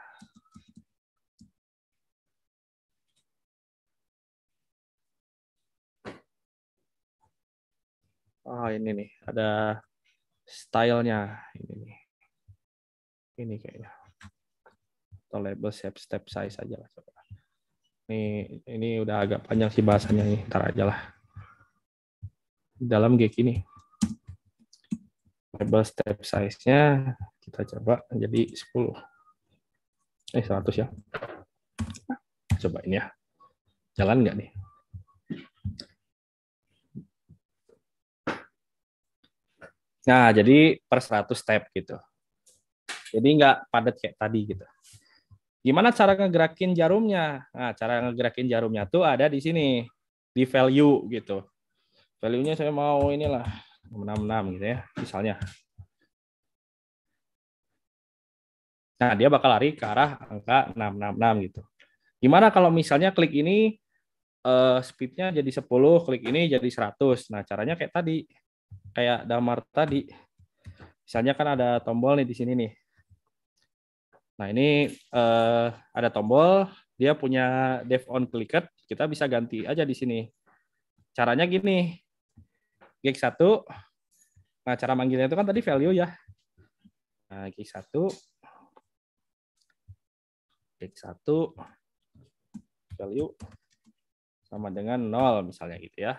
Oh, ini nih, ada stylenya ini nih ini kayaknya. Atau label step step size aja lah. coba. ini udah agak panjang sih bahasannya nih, ntar aja lah. Dalam gig ini. Label step size-nya kita coba jadi 10. Eh, 100 ya. Coba ini ya. Jalan nggak nih? Nah, jadi per 100 step gitu. Jadi nggak padat kayak tadi gitu. Gimana cara ngegerakin jarumnya? Nah, cara ngegerakin jarumnya tuh ada di sini, di value gitu. Value-nya saya mau inilah 66 gitu ya, misalnya. Nah, dia bakal lari ke arah angka 666 gitu. Gimana kalau misalnya klik ini uh, speed-nya jadi 10, klik ini jadi 100. Nah, caranya kayak tadi, kayak damar tadi. Misalnya kan ada tombol nih di sini nih. Nah ini uh, ada tombol, dia punya dev on clicker, kita bisa ganti aja di sini. Caranya gini, gig 1, nah cara manggilnya itu kan tadi value ya. Nah, gig 1, gig 1, value sama dengan nol misalnya gitu ya.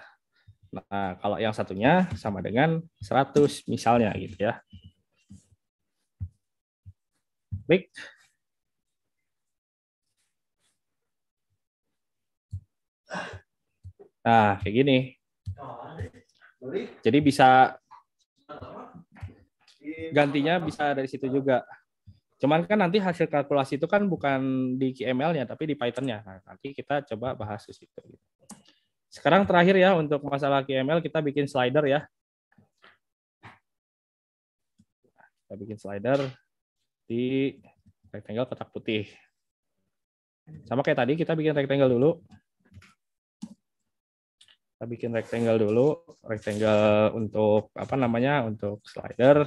Nah, kalau yang satunya sama dengan 100 misalnya gitu ya. Baik. Nah, kayak gini. Jadi bisa gantinya bisa dari situ juga. Cuman kan nanti hasil kalkulasi itu kan bukan di QML-nya, tapi di Python-nya. Nah, nanti kita coba bahas di situ. Sekarang terakhir ya untuk masalah QML, kita bikin slider ya. Kita bikin slider di rectangle kotak putih. Sama kayak tadi, kita bikin rectangle dulu. Kita bikin rectangle dulu, rectangle untuk apa namanya, untuk slider.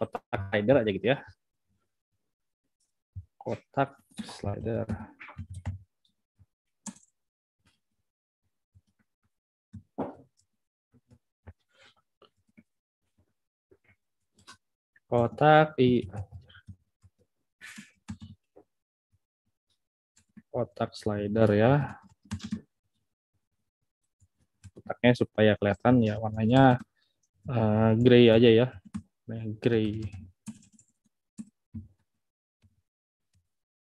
Kotak slider aja gitu ya. Kotak slider. kotak i kotak slider ya kotaknya supaya kelihatan ya warnanya uh, eh, gray aja ya nah, gray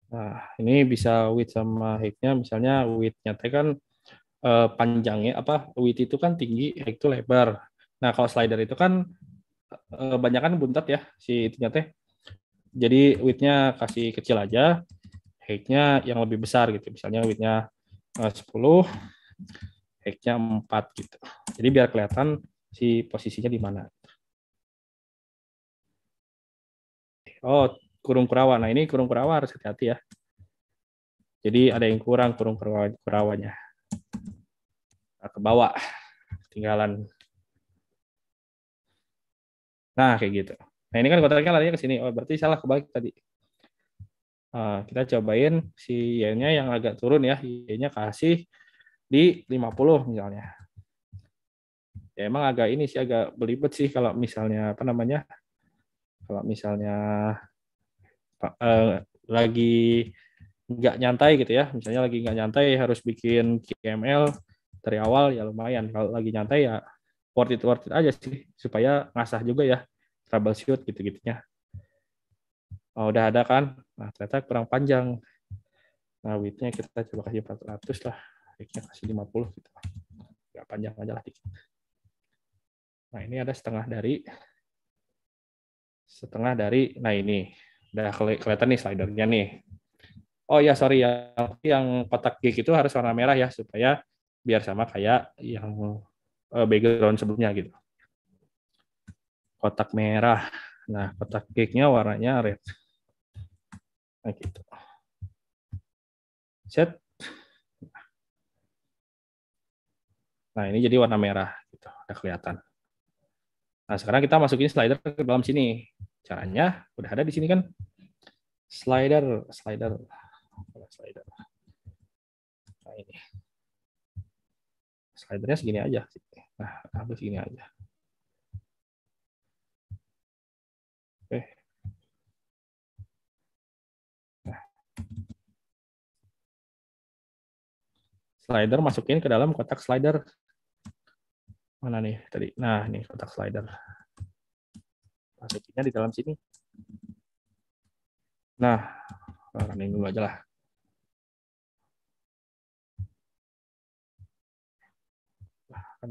nah ini bisa width sama height misalnya width-nya kan uh, panjangnya apa width itu kan tinggi height itu lebar nah kalau slider itu kan Eh, banyak kan buntat ya si itunya teh. Jadi width-nya kasih kecil aja, height-nya yang lebih besar gitu. Misalnya width-nya 10, eh, height-nya 4 gitu. Jadi biar kelihatan si posisinya di mana. Oh, kurung kurawa. Nah, ini kurung kurawa harus hati-hati ya. Jadi ada yang kurang kurung kurawanya. Nah, ke bawah, ketinggalan. Nah, kayak gitu. Nah, ini kan kotaknya larinya ke sini. Oh, berarti salah kebalik tadi. Uh, kita cobain si Y-nya yang agak turun ya. Y-nya kasih di 50 misalnya. Ya, emang agak ini sih agak belibet sih kalau misalnya apa namanya? Kalau misalnya uh, lagi nggak nyantai gitu ya. Misalnya lagi nggak nyantai harus bikin KML dari awal ya lumayan. Kalau lagi nyantai ya worth it worth it aja sih supaya ngasah juga ya troubleshoot gitu-gitunya. Oh, udah ada kan? Nah, ternyata kurang panjang. Nah, widthnya kita coba kasih 400 lah. widthnya kasih 50 gitu. nggak panjang aja lah dikit. Nah, ini ada setengah dari setengah dari nah ini. Udah kelihatan nih slidernya nih. Oh ya, sorry ya. Yang kotak gig itu harus warna merah ya supaya biar sama kayak yang Eh, background sebelumnya gitu. Kotak merah. Nah, kotak cake-nya warnanya red. Nah, gitu. Set. Nah, ini jadi warna merah gitu. Udah kelihatan. Nah, sekarang kita masukin slider ke dalam sini. Caranya udah ada di sini kan? Slider, slider. Slider. Nah, ini. Slidernya segini aja sih Nah, habis ini aja. Oke. Nah. Slider masukin ke dalam kotak slider. Mana nih tadi? Nah, ini kotak slider. Masukinnya di dalam sini. Nah, ini dulu aja lah. Aja. Nah, kan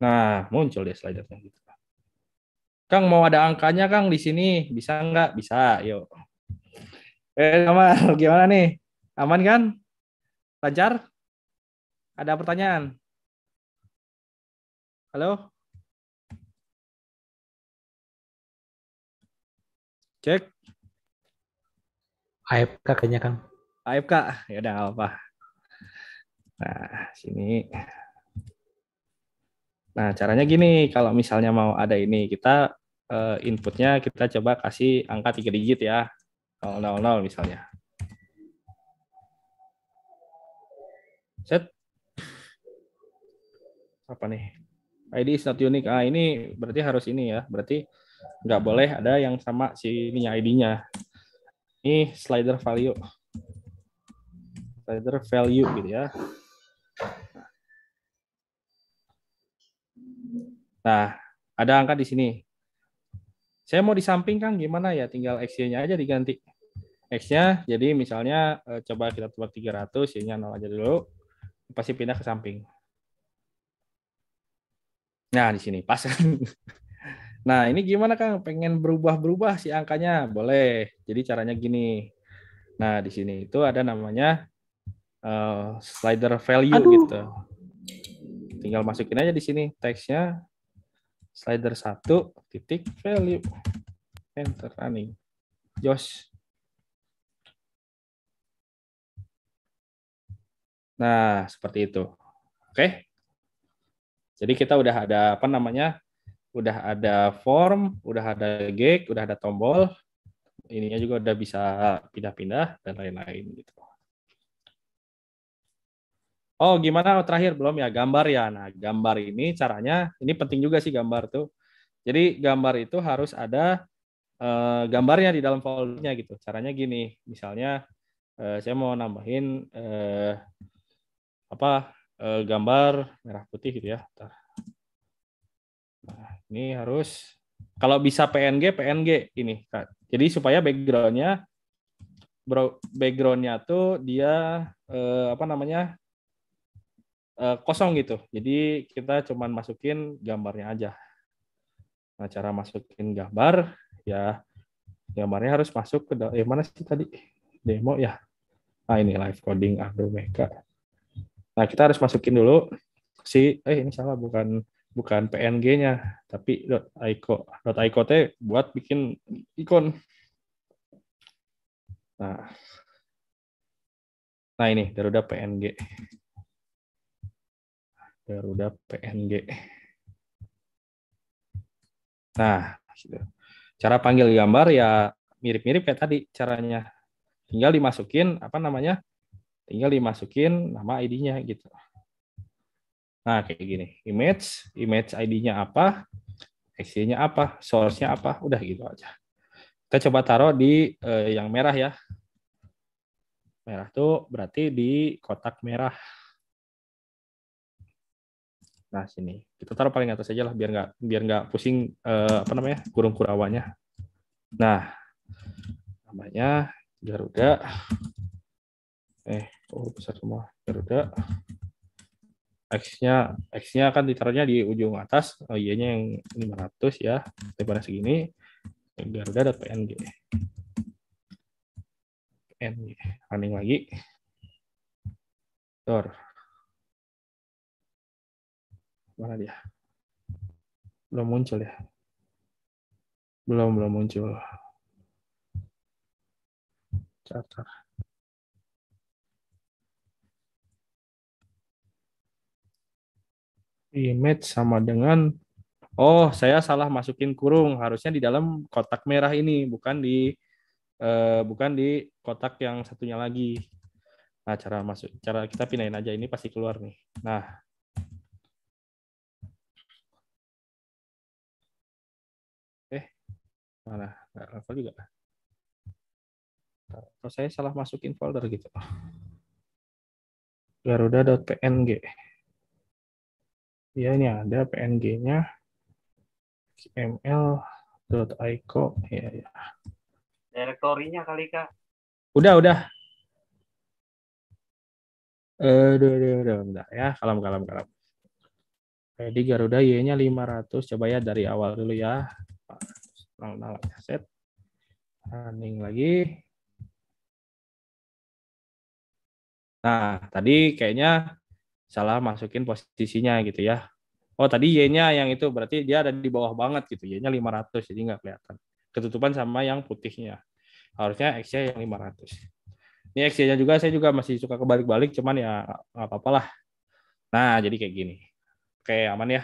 Nah, muncul deh slidernya gitu. Kang mau ada angkanya Kang di sini bisa nggak? Bisa, yuk. Eh, sama gimana nih? Aman kan? Lancar? Ada pertanyaan? Halo? Cek. AFK kayaknya Kang. AFK, ya udah apa. Nah, sini. Nah, caranya gini, kalau misalnya mau ada ini, kita uh, inputnya kita coba kasih angka tiga digit ya, 000 misalnya. Set. Apa nih? ID is not unique. Ah, ini berarti harus ini ya. Berarti nggak boleh ada yang sama si ini ID-nya. Ini slider value. Slider value gitu ya. Nah, ada angka di sini. Saya mau di samping, kang, gimana ya? Tinggal X-nya aja diganti. X-nya, jadi misalnya eh, coba kita tebak 300, Y-nya 0 aja dulu. Pasti pindah ke samping. Nah, di sini pas. nah, ini gimana Kang? Pengen berubah-berubah si angkanya? Boleh. Jadi caranya gini. Nah, di sini itu ada namanya uh, slider value Aduh. gitu. Tinggal masukin aja di sini teksnya slider satu titik value enter running Josh nah seperti itu oke jadi kita udah ada apa namanya udah ada form udah ada gate, udah ada tombol ininya juga udah bisa pindah-pindah dan lain-lain gitu Oh, gimana oh, terakhir belum ya gambar ya. Nah, gambar ini caranya ini penting juga sih gambar tuh. Jadi gambar itu harus ada eh, gambarnya di dalam foldernya gitu. Caranya gini, misalnya eh, saya mau nambahin eh, apa eh, gambar merah putih gitu ya. Nah, ini harus kalau bisa PNG PNG ini. Jadi supaya backgroundnya backgroundnya tuh dia eh, apa namanya uh, kosong gitu. Jadi kita cuman masukin gambarnya aja. Nah, cara masukin gambar ya gambarnya harus masuk ke eh, mana sih tadi demo ya. Nah, ini live coding Mega. Nah, kita harus masukin dulu si eh ini salah bukan bukan PNG-nya tapi .ico. .ico teh buat bikin ikon. Nah. Nah, ini Garuda PNG. Garuda PNG. Nah, gitu. cara panggil gambar ya mirip-mirip kayak tadi caranya. Tinggal dimasukin apa namanya? Tinggal dimasukin nama ID-nya gitu. Nah, kayak gini. Image, image ID-nya apa? XY-nya apa? Source-nya apa? Udah gitu aja. Kita coba taruh di eh, yang merah ya. Merah tuh berarti di kotak merah. Nah sini kita taruh paling atas aja lah biar nggak biar nggak pusing eh, apa namanya kurung kurawanya. Nah namanya Garuda. Eh oh besar semua Garuda. X-nya X-nya kan ditaruhnya di ujung atas, oh, Y-nya yang 500 ya, lebarnya segini. Garuda ada PNG. PNG running lagi. Tor. Mana dia? Belum muncul ya? Belum, belum muncul. Charter. Image sama dengan Oh, saya salah masukin kurung. Harusnya di dalam kotak merah ini, bukan di eh, bukan di kotak yang satunya lagi. Nah, cara masuk, cara kita pindahin aja ini pasti keluar nih. Nah, Malah nggak level juga. Atau saya salah masukin folder gitu. Garuda.png. Ya, ini ada PNG-nya. XML.ico. Ya, ya. Direktorinya kali, Kak. Udah, udah. Eh, udah, udah, udah, udah, ya. Kalam, kalam, kalam. Jadi Garuda Y-nya 500. Coba ya dari awal dulu ya nol set, Running lagi. Nah, tadi kayaknya salah masukin posisinya gitu ya. Oh, tadi Y-nya yang itu berarti dia ada di bawah banget gitu. Y-nya 500, jadi nggak kelihatan. Ketutupan sama yang putihnya. Harusnya X-nya yang 500. Ini X-nya juga saya juga masih suka kebalik-balik, cuman ya nggak apa apa lah Nah, jadi kayak gini. Oke, aman ya.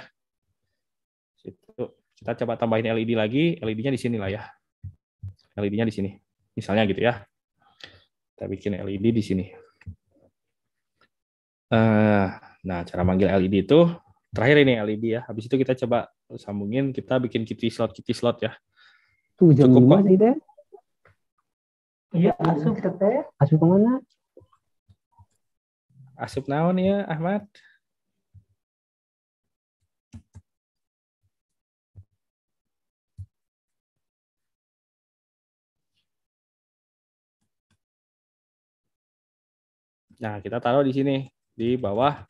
Itu. Kita coba tambahin LED lagi, LED-nya di sini lah ya. LED-nya di sini, misalnya gitu ya. Kita bikin LED di sini. Eh, nah, cara manggil LED itu terakhir ini LED ya. Habis itu kita coba sambungin, kita bikin kitty slot kitty slot ya. Tuh jam Cukup 5 sih deh. Iya, asup teh. Asup kemana? Asup naon ya, Ahmad? Nah, kita taruh di sini di bawah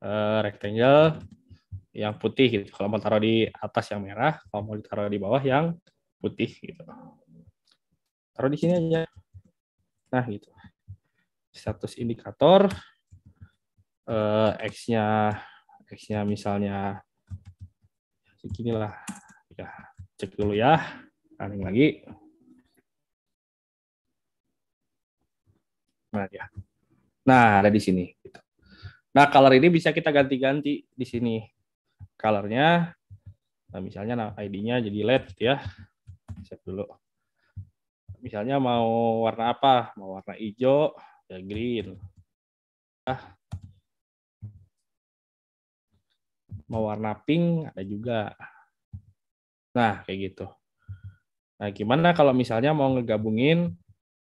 e, rectangle yang putih gitu. Kalau mau taruh di atas yang merah, kalau mau ditaruh di bawah yang putih gitu. Taruh di sini aja. Nah, gitu. Status indikator e, x-nya x-nya misalnya beginilah. Ya, cek dulu ya. Running lagi. Nah, ya. Nah, ada di sini. Gitu. Nah, color ini bisa kita ganti-ganti di sini. Colornya, nah misalnya nah, ID-nya jadi LED gitu ya. Set dulu. Misalnya mau warna apa? Mau warna hijau, ya green. Ah. Mau warna pink, ada juga. Nah, kayak gitu. Nah, gimana kalau misalnya mau ngegabungin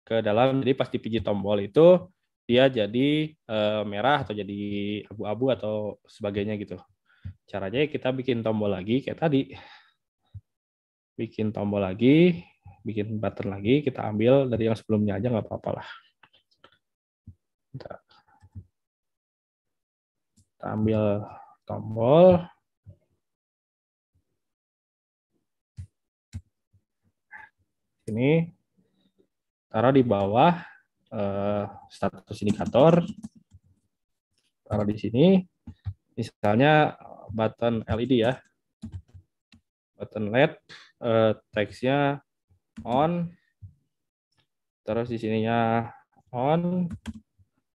ke dalam, jadi pas dipijit tombol itu, dia jadi uh, merah atau jadi abu-abu atau sebagainya gitu. Caranya kita bikin tombol lagi kayak tadi. Bikin tombol lagi, bikin button lagi, kita ambil dari yang sebelumnya aja nggak apa-apa lah. kita ambil tombol. Ini taruh di bawah uh, status indikator taruh di sini misalnya button LED ya button LED eh, teksnya on terus di sininya on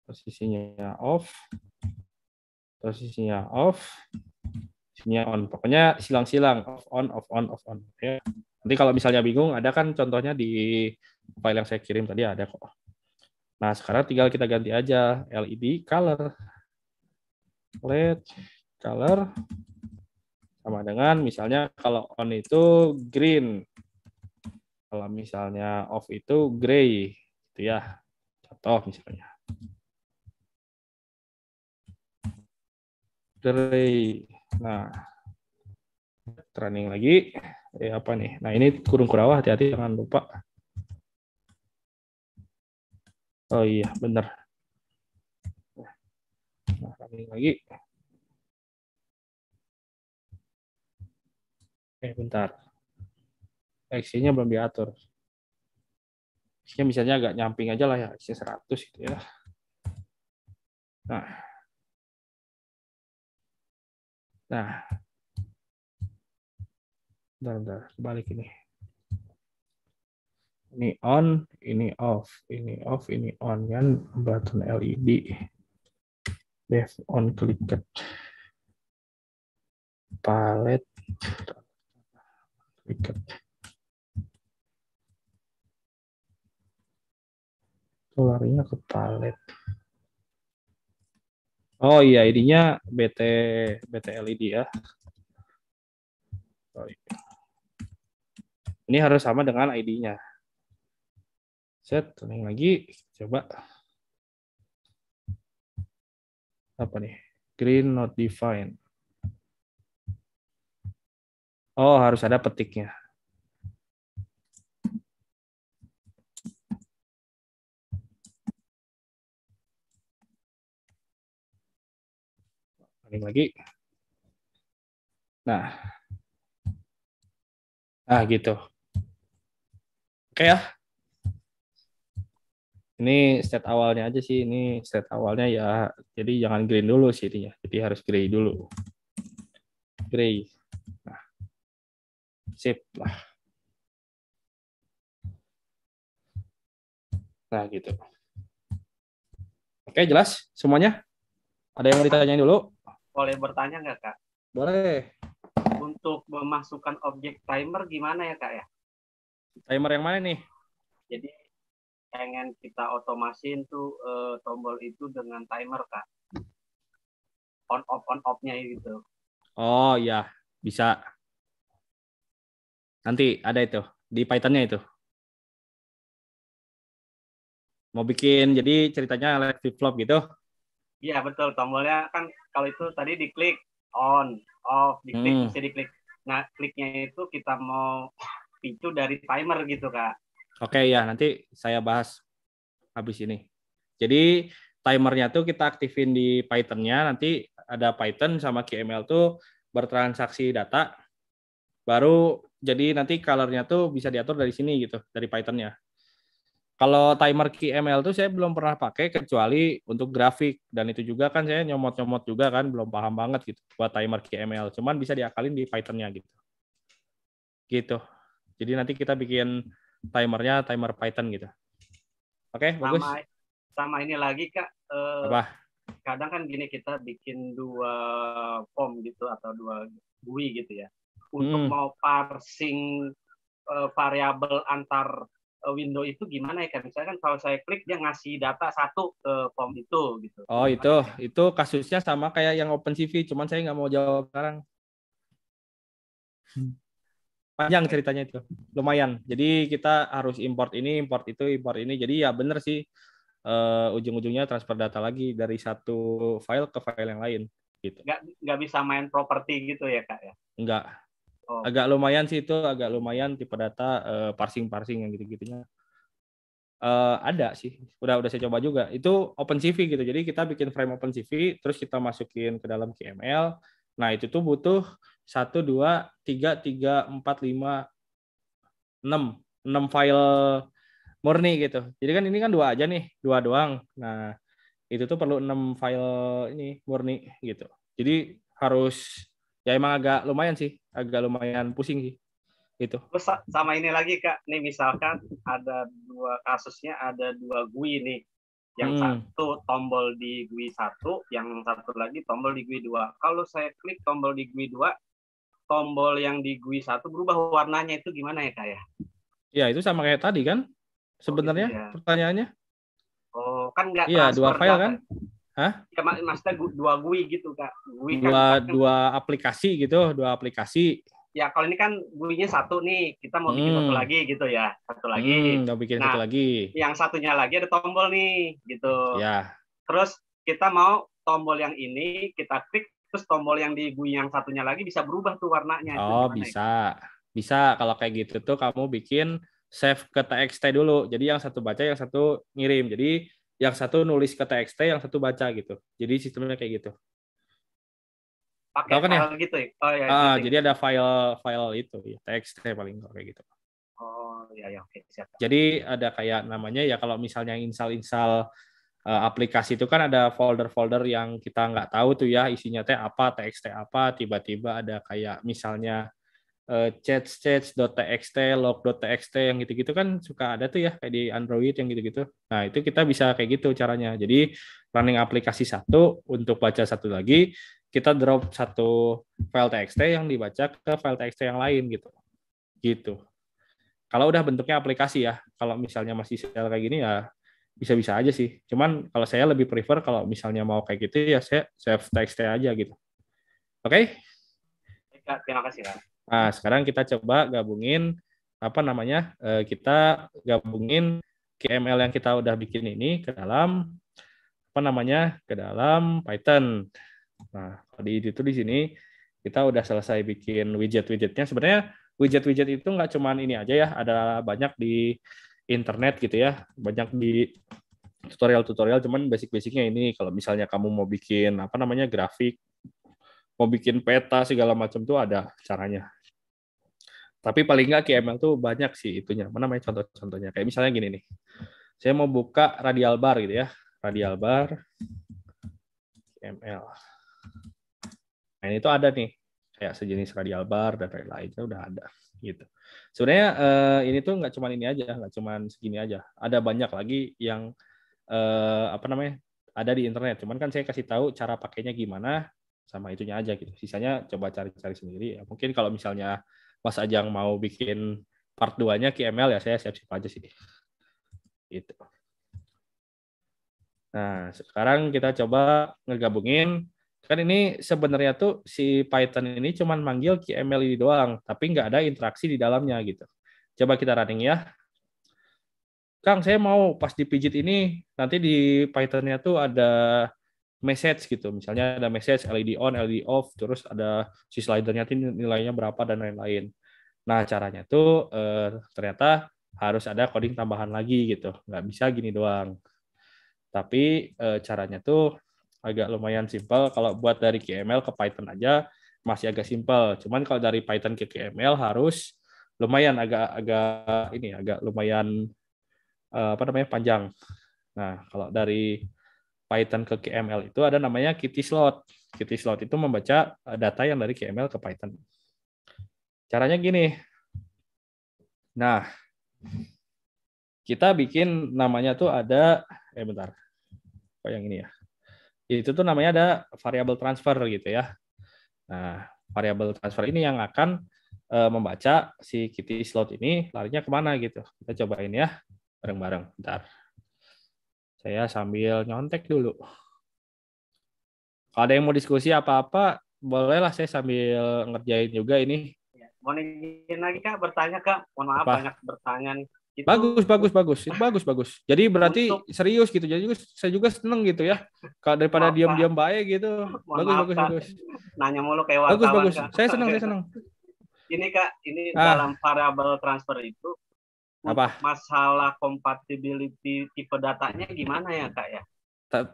posisinya off posisinya off sininya on pokoknya silang-silang off on off on off on ya nanti kalau misalnya bingung ada kan contohnya di file yang saya kirim tadi ada kok Nah, sekarang tinggal kita ganti aja LED color. LED color sama dengan misalnya kalau on itu green. Kalau misalnya off itu gray gitu ya. Contoh misalnya. Gray. Nah, training lagi. Eh apa nih? Nah, ini kurung kurawah hati-hati jangan lupa. Oh iya, benar. Nah, running lagi. Oke, eh, bentar. x nya belum diatur. Eksinya nya misalnya agak nyamping aja lah ya, action 100 gitu ya. Nah. Nah. Bentar, bentar. Balik ini ini on, ini off, ini off, ini on kan button LED. Left on clicked. Palet clicked. Itu larinya ke palet. Oh iya, nya BT BT LED ya. Sorry. Ini harus sama dengan ID-nya. Set, running lagi. Coba. Apa nih? Green not defined. Oh, harus ada petiknya. Running lagi. Nah. Nah, gitu. Oke okay, ya ini set awalnya aja sih ini set awalnya ya jadi jangan green dulu sih ini ya jadi harus grey dulu grey nah sip lah nah gitu oke jelas semuanya ada yang mau ditanyain dulu boleh bertanya nggak kak boleh untuk memasukkan objek timer gimana ya kak ya timer yang mana nih pengen kita otomasin tuh uh, tombol itu dengan timer kak on off on offnya gitu oh ya bisa nanti ada itu di Pythonnya itu mau bikin jadi ceritanya live flip flop gitu iya betul tombolnya kan kalau itu tadi diklik on off diklik hmm. bisa diklik nah kliknya itu kita mau picu dari timer gitu kak Oke okay, ya, nanti saya bahas habis ini. Jadi timernya tuh kita aktifin di Python-nya, nanti ada Python sama QML tuh bertransaksi data, baru jadi nanti colornya tuh bisa diatur dari sini gitu, dari Python-nya. Kalau timer QML tuh saya belum pernah pakai kecuali untuk grafik dan itu juga kan saya nyomot-nyomot juga kan belum paham banget gitu buat timer QML. Cuman bisa diakalin di Python-nya gitu. Gitu. Jadi nanti kita bikin timernya timer Python gitu. Oke, okay, bagus. Sama ini lagi kak. Eh, Apa? Kadang kan gini kita bikin dua form gitu atau dua GUI gitu ya. Untuk hmm. mau parsing uh, variabel antar eh, window itu gimana ya kan misalnya kan kalau saya klik dia ngasih data satu ke form itu gitu oh itu itu kasusnya sama kayak yang OpenCV cuman saya nggak mau jawab sekarang hmm panjang ceritanya itu lumayan jadi kita harus import ini import itu import ini jadi ya bener sih uh, ujung-ujungnya transfer data lagi dari satu file ke file yang lain gitu nggak nggak bisa main properti gitu ya kak ya nggak oh. agak lumayan sih itu agak lumayan tipe data uh, eh, parsing parsing yang gitu gitunya uh, eh, ada sih udah udah saya coba juga itu open cv gitu jadi kita bikin frame open cv terus kita masukin ke dalam KML nah itu tuh butuh satu dua tiga tiga empat lima enam enam file murni gitu jadi kan ini kan dua aja nih dua doang nah itu tuh perlu enam file ini murni gitu jadi harus ya emang agak lumayan sih agak lumayan pusing sih itu sama ini lagi kak nih misalkan ada dua kasusnya ada dua GUI nih yang hmm. satu tombol di GUI satu yang satu lagi tombol di GUI dua kalau saya klik tombol di GUI dua tombol yang di GUI satu berubah warnanya itu gimana ya kak ya? Ya itu sama kayak tadi kan sebenarnya oh, gitu ya. pertanyaannya. Oh kan nggak Iya dua file kan? Hah? Ya, mak maksudnya dua GUI gitu kak. GUI kan dua kan, dua aplikasi gitu, dua aplikasi. Ya kalau ini kan GUI-nya satu nih, kita mau bikin hmm. satu lagi gitu ya, satu lagi. Hmm, mau bikin nah, satu lagi. Yang satunya lagi ada tombol nih gitu. Ya. Terus kita mau tombol yang ini kita klik terus tombol yang di GUI yang satunya lagi bisa berubah tuh warnanya. Oh, bisa. Ya? Bisa kalau kayak gitu tuh kamu bikin save ke TXT dulu. Jadi yang satu baca, yang satu ngirim. Jadi yang satu nulis ke TXT, yang satu baca gitu. Jadi sistemnya kayak gitu. Pakai kan ya? file ya? gitu ya. Oh, iya, iya, ah, gitu ya, ah, jadi ada file file itu ya, TXT paling kayak gitu. Oh, ya ya oke, Jadi ada kayak namanya ya kalau misalnya install-install install install Eh, aplikasi itu kan ada folder-folder yang kita nggak tahu tuh ya isinya teh apa, txt apa, tiba-tiba ada kayak misalnya uh, eh, chattxt log.txt yang gitu-gitu kan suka ada tuh ya kayak di Android yang gitu-gitu. Nah, itu kita bisa kayak gitu caranya. Jadi running aplikasi satu untuk baca satu lagi, kita drop satu file txt yang dibaca ke file txt yang lain gitu. Gitu. Kalau udah bentuknya aplikasi ya, kalau misalnya masih shell kayak gini ya bisa-bisa aja sih. Cuman kalau saya lebih prefer kalau misalnya mau kayak gitu ya saya save text aja gitu. Oke? Okay? Terima kasih. Pak. Nah, sekarang kita coba gabungin apa namanya? Eh, kita gabungin KML yang kita udah bikin ini ke dalam apa namanya? ke dalam Python. Nah, di itu di sini kita udah selesai bikin widget-widgetnya. Sebenarnya widget-widget itu nggak cuman ini aja ya, ada banyak di internet gitu ya banyak di tutorial-tutorial cuman basic-basicnya ini kalau misalnya kamu mau bikin apa namanya grafik mau bikin peta segala macam tuh ada caranya tapi paling nggak KML tuh banyak sih itunya mana namanya contoh-contohnya kayak misalnya gini nih saya mau buka radial bar gitu ya radial bar KML nah ini tuh ada nih kayak sejenis radial bar dan lain-lainnya udah ada gitu. Sebenarnya uh, ini tuh nggak cuman ini aja, nggak cuman segini aja. Ada banyak lagi yang uh, apa namanya ada di internet. Cuman kan saya kasih tahu cara pakainya gimana sama itunya aja gitu. Sisanya coba cari-cari sendiri. Ya, mungkin kalau misalnya Mas Ajang mau bikin part 2-nya KML ya saya siap-siap aja sih. Gitu. Nah, sekarang kita coba ngegabungin kan ini sebenarnya tuh si Python ini cuman manggil QML doang, tapi nggak ada interaksi di dalamnya gitu. Coba kita running ya. Kang, saya mau pas dipijit ini nanti di Python-nya tuh ada message gitu. Misalnya ada message LED on, LED off, terus ada si slidernya tuh nilainya berapa dan lain-lain. Nah, caranya tuh eh, ternyata harus ada coding tambahan lagi gitu. Nggak bisa gini doang. Tapi eh, caranya tuh agak lumayan simpel. Kalau buat dari KML ke Python aja masih agak simpel. Cuman kalau dari Python ke KML harus lumayan agak agak ini agak lumayan eh, apa namanya panjang. Nah, kalau dari Python ke KML itu ada namanya kitty slot. Kitty slot itu membaca eh, data yang dari KML ke Python. Caranya gini. Nah, kita bikin namanya tuh ada eh bentar. Kok yang ini ya? itu tuh namanya ada variable transfer gitu ya. Nah, variable transfer ini yang akan uh, membaca si Kitty slot ini larinya kemana gitu. Kita cobain ya bareng-bareng. Bentar. Saya sambil nyontek dulu. Kalau ada yang mau diskusi apa-apa, bolehlah saya sambil ngerjain juga ini. Iya, mau lagi kak, bertanya kak. Mohon maaf apa? banyak bertanya gitu. bagus bagus bagus itu ah. bagus bagus. Jadi berarti untuk, serius gitu. Jadi saya juga seneng gitu ya. Kalau daripada diam-diam baik gitu. Mohon bagus bagus bagus. Nanya mulu kayak wartawan. Bagus bagus. Kan. Saya seneng saya seneng. Ini kak ini ah. dalam variabel transfer itu apa masalah compatibility tipe datanya gimana ya kak ya?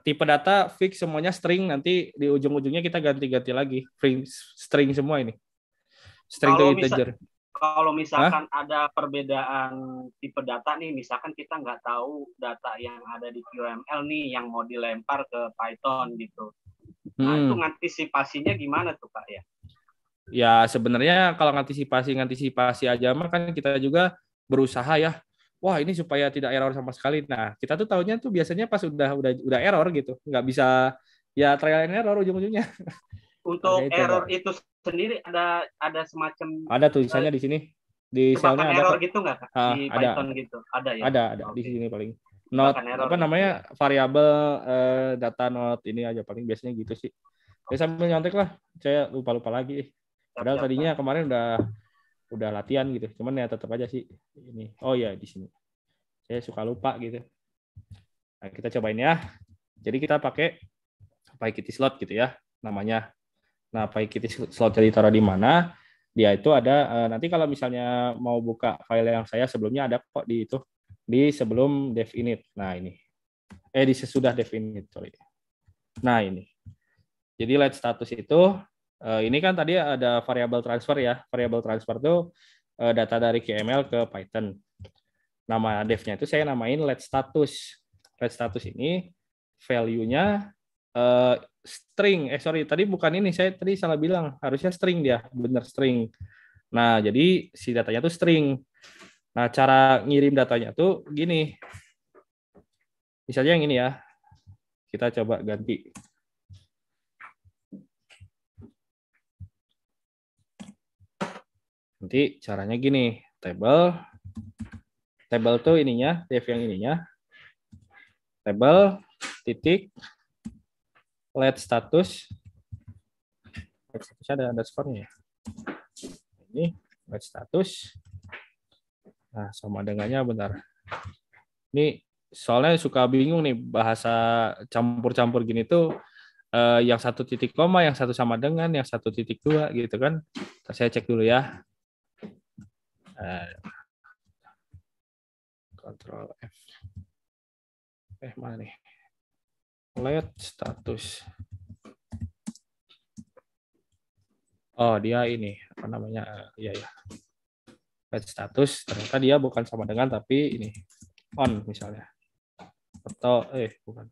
tipe data fix semuanya string nanti di ujung-ujungnya kita ganti-ganti lagi string semua ini string kalau to integer misal, kalau misalkan Hah? ada perbedaan tipe data nih, misalkan kita nggak tahu data yang ada di QML nih yang mau dilempar ke Python gitu. Nah, itu hmm. antisipasinya gimana tuh Pak ya? Ya, sebenarnya kalau antisipasi-antisipasi aja mah kan kita juga berusaha ya. Wah, ini supaya tidak error sama sekali. Nah, kita tuh tahunya tuh biasanya pas udah udah udah error gitu, nggak bisa ya trial and error ujung-ujungnya. untuk ada itu, error itu sendiri ada ada semacam ada tulisannya uh, di sini di selnya ada error gitu nggak kak? Ah, di ada. Python gitu ada ya ada ada okay. di sini paling not apa gitu. namanya variabel uh, eh, data not ini aja paling biasanya gitu sih ya sambil nyontek lah saya lupa lupa lagi padahal tadinya kemarin udah udah latihan gitu cuman ya tetap aja sih ini oh ya di sini saya suka lupa gitu nah, kita cobain ya jadi kita pakai pakai slot gitu ya namanya Nah, slot jadi taruh di mana? Dia itu ada uh, nanti kalau misalnya mau buka file yang saya sebelumnya ada kok di itu di sebelum dev init. Nah, ini. Eh di sesudah dev init, sorry. Nah, ini. Jadi let status itu uh, ini kan tadi ada variabel transfer ya. Variabel transfer itu uh, eh, data dari KML ke Python. Nama dev-nya itu saya namain let status. Let status ini value-nya Eh, string. Eh sorry, tadi bukan ini. Saya tadi salah bilang. Harusnya string dia, bener string. Nah, jadi si datanya tuh string. Nah, cara ngirim datanya tuh gini. Misalnya yang ini ya. Kita coba ganti. Nanti caranya gini, table table tuh ininya, dev yang ininya. Table titik let status let status ada underscore-nya ya. Ini let status. Nah, sama dengannya bentar. Ini soalnya suka bingung nih bahasa campur-campur gini tuh eh, yang satu titik koma, yang satu sama dengan, yang satu titik dua gitu kan. Saya cek dulu ya. Eh, control F. Eh, mana nih? Let status. Oh, dia ini apa namanya? Iya ya. Let status ternyata dia bukan sama dengan tapi ini on misalnya. Atau eh bukan.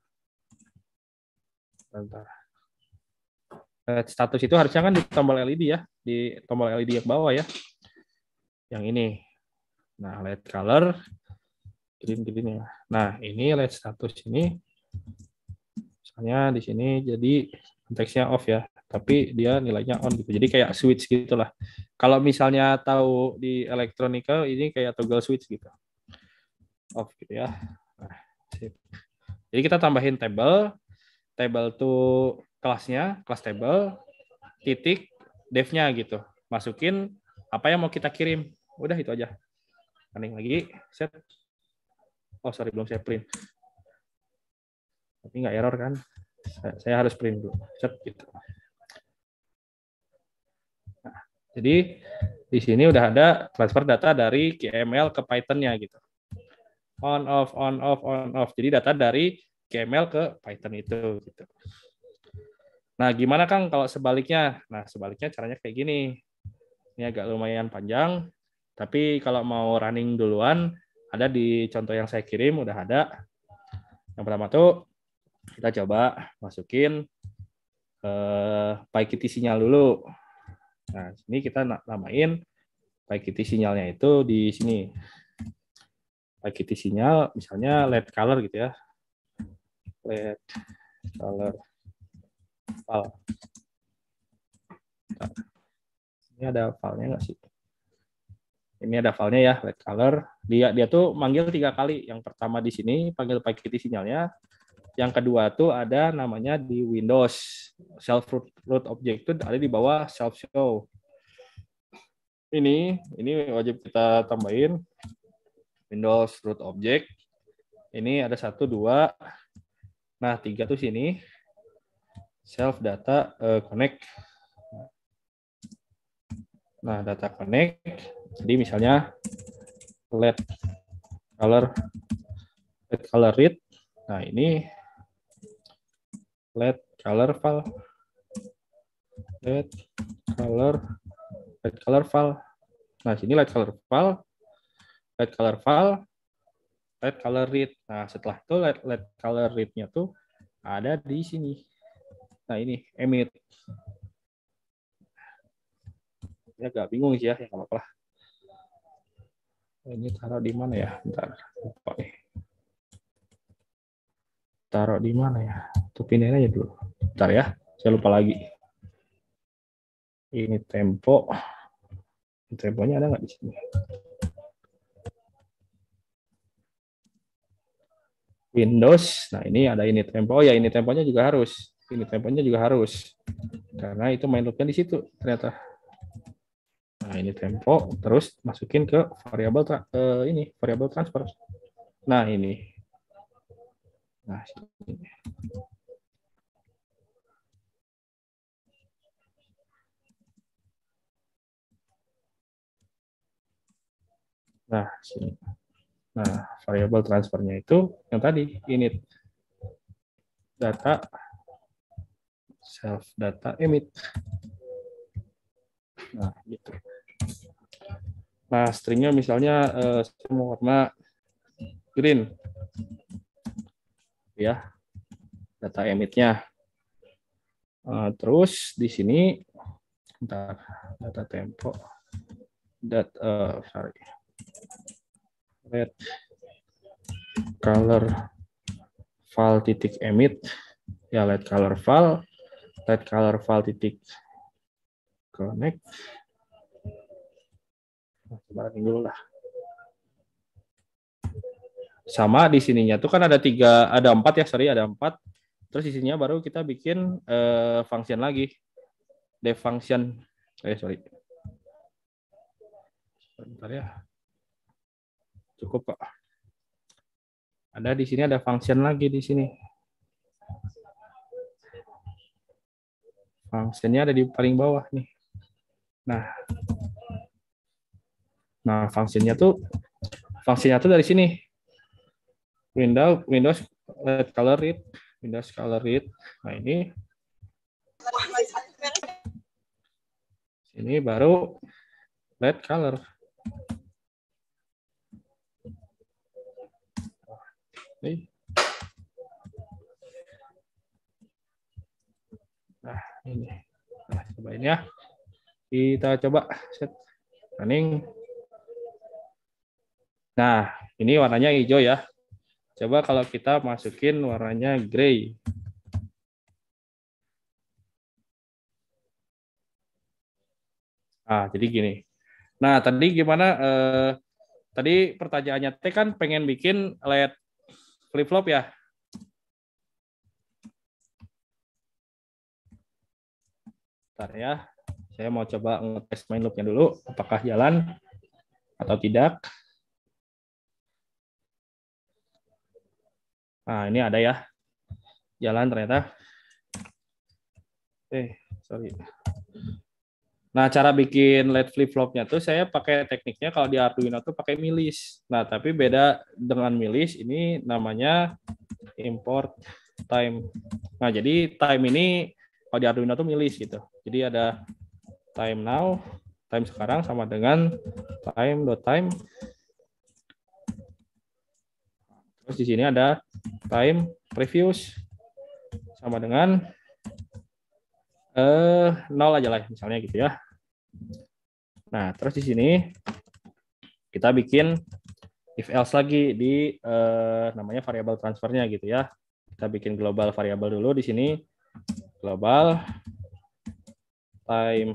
Bentar. Let status itu harusnya kan di tombol LED ya, di tombol LED yang bawah ya. Yang ini. Nah, LED color green green ya. Nah, ini LED status ini misalnya di sini jadi konteksnya off ya tapi dia nilainya on gitu jadi kayak switch gitulah kalau misalnya tahu di elektronika ini kayak toggle switch gitu off gitu ya nah, sip. jadi kita tambahin table table tuh kelasnya kelas table titik devnya gitu masukin apa yang mau kita kirim udah itu aja running lagi set oh sorry belum saya print tapi nggak error kan saya harus print dulu set gitu nah, jadi di sini udah ada transfer data dari KML ke Pythonnya gitu on off on off on off jadi data dari KML ke Python itu gitu nah gimana Kang kalau sebaliknya nah sebaliknya caranya kayak gini ini agak lumayan panjang tapi kalau mau running duluan ada di contoh yang saya kirim udah ada yang pertama tuh kita coba masukin ke eh, PyKit sinyal dulu. Nah, sini kita namain PyKit sinyalnya itu di sini. PyKit sinyal misalnya LED color gitu ya. LED color file. Nah, ini ada filenya nggak sih? ini ada filenya ya, red color. Dia dia tuh manggil tiga kali. Yang pertama di sini panggil paket sinyalnya, yang kedua tuh ada namanya di Windows self root, root object itu ada di bawah self show. Ini ini wajib kita tambahin Windows root object. Ini ada satu dua. Nah tiga tuh sini self data uh, connect. Nah data connect. Jadi misalnya let color let color read. Nah ini let color file let color let color file nah sini let color file let color file let color read nah setelah itu let let color readnya tuh ada di sini nah ini emit ya agak bingung sih ya ya nggak apa-apa ini taruh di mana ya bentar lupa nih taruh di mana ya? Tuh pindahin aja dulu. Bentar ya, saya lupa lagi. Ini tempo. Temponya ada nggak di sini? Windows. Nah, ini ada ini tempo. Oh ya, ini temponya juga harus. Ini temponya juga harus. Karena itu main loopnya di situ ternyata. Nah, ini tempo terus masukin ke variabel uh, ini variabel transfer. Nah, ini Nah, nah, sini. Nah, sini. Nah, variabel transfernya itu yang tadi init data self data emit. Nah, gitu. Nah, stringnya misalnya eh, saya warna green ya data emitnya. Uh, terus di sini bentar, data tempo dat uh, sorry red color file titik emit ya red color file red color file titik connect Coba nah, dulu lah sama di sininya tuh kan ada tiga ada empat ya sorry ada empat terus isinya baru kita bikin uh, function lagi def function eh sorry bentar ya cukup pak ada di sini ada function lagi di sini functionnya ada di paling bawah nih nah nah functionnya tuh fungsinya tuh dari sini window Windows red eh, color read Windows color read nah ini ini baru red color ini nah ini nah, cobain ya kita coba set running nah ini warnanya hijau ya Coba kalau kita masukin warnanya gray. Ah, jadi gini. Nah, tadi gimana? Eh, tadi pertanyaannya T kan pengen bikin LED flip-flop ya? Bentar ya. Saya mau coba ngetes main loop-nya dulu. Apakah jalan atau tidak. Nah, ini ada ya. Jalan ternyata. Eh, sorry. Nah, cara bikin LED flip-flopnya tuh saya pakai tekniknya kalau di Arduino tuh pakai milis. Nah, tapi beda dengan milis, ini namanya import time. Nah, jadi time ini kalau di Arduino tuh milis gitu. Jadi ada time now, time sekarang sama dengan time dot time Terus di sini ada time previous sama dengan eh nol aja lah misalnya gitu ya. Nah, terus di sini kita bikin if else lagi di eh, namanya variabel transfernya gitu ya. Kita bikin global variabel dulu di sini global time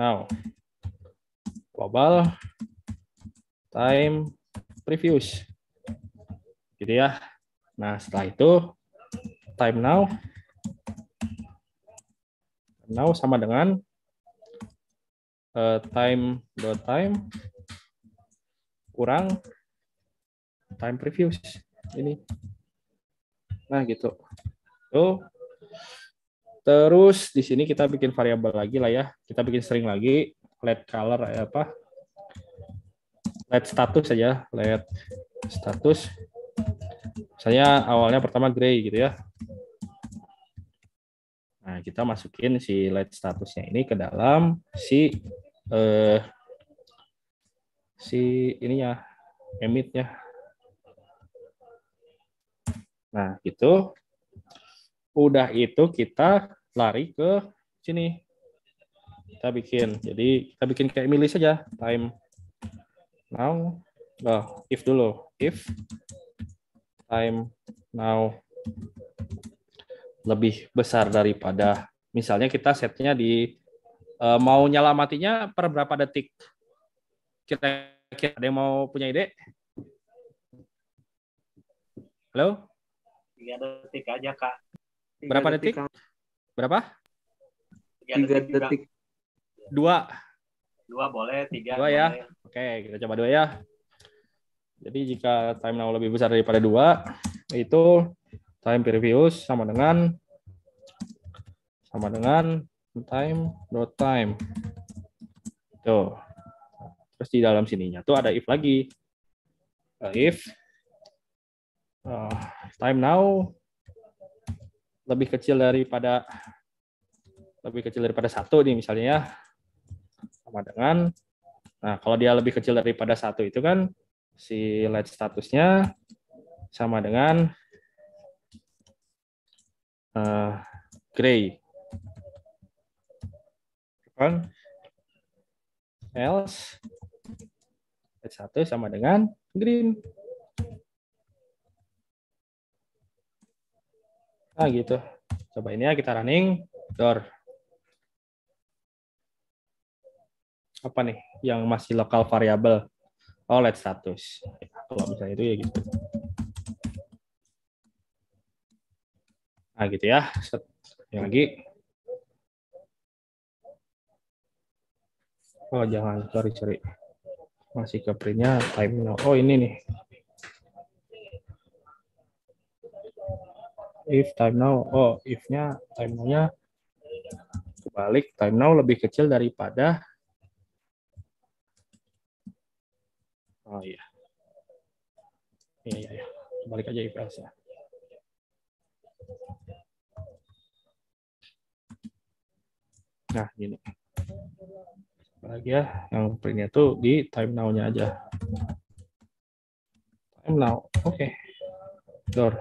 now global time previous gitu ya. Nah, setelah itu time now now sama dengan uh, time dot time kurang time previews ini. Nah, gitu. So, terus di sini kita bikin variabel lagi lah ya. Kita bikin string lagi let color eh, apa? Let status aja, let status misalnya awalnya pertama gray gitu ya. Nah, kita masukin si light statusnya ini ke dalam si eh, si ininya emitnya. Nah, gitu. Udah itu kita lari ke sini. Kita bikin. Jadi kita bikin kayak milih saja time now. Oh, if dulu. If time now lebih besar daripada misalnya kita setnya di uh, mau nyala matinya per berapa detik kita, kira ada yang mau punya ide halo tiga detik aja kak tiga berapa detik, detik? Kan? berapa tiga detik dua dua boleh tiga dua ya. boleh. ya oke kita coba dua ya jadi jika time now lebih besar daripada dua, itu time previous sama dengan sama dengan time dot time. Tuh. Terus di dalam sininya tuh ada if lagi. If uh, time now lebih kecil daripada lebih kecil daripada satu nih misalnya sama dengan nah kalau dia lebih kecil daripada satu itu kan si light statusnya sama dengan uh, gray. Kan? Else light status sama dengan green. Nah gitu. Coba ini ya kita running door. Apa nih yang masih lokal variabel? OLED oh, status. Kalau bisa itu ya gitu. Nah, gitu ya. Yang lagi. Oh, jangan. Sorry, sorry. Masih ke printnya time now. Oh, ini nih. If time now. Oh, if-nya time now-nya kebalik. Time now lebih kecil daripada Oh iya. Iya, iya, Ya. Balik aja IPS ya. Nah, gini. Lagi ya, yang printnya tuh di time now-nya aja. Time now. Oke. Okay. Door.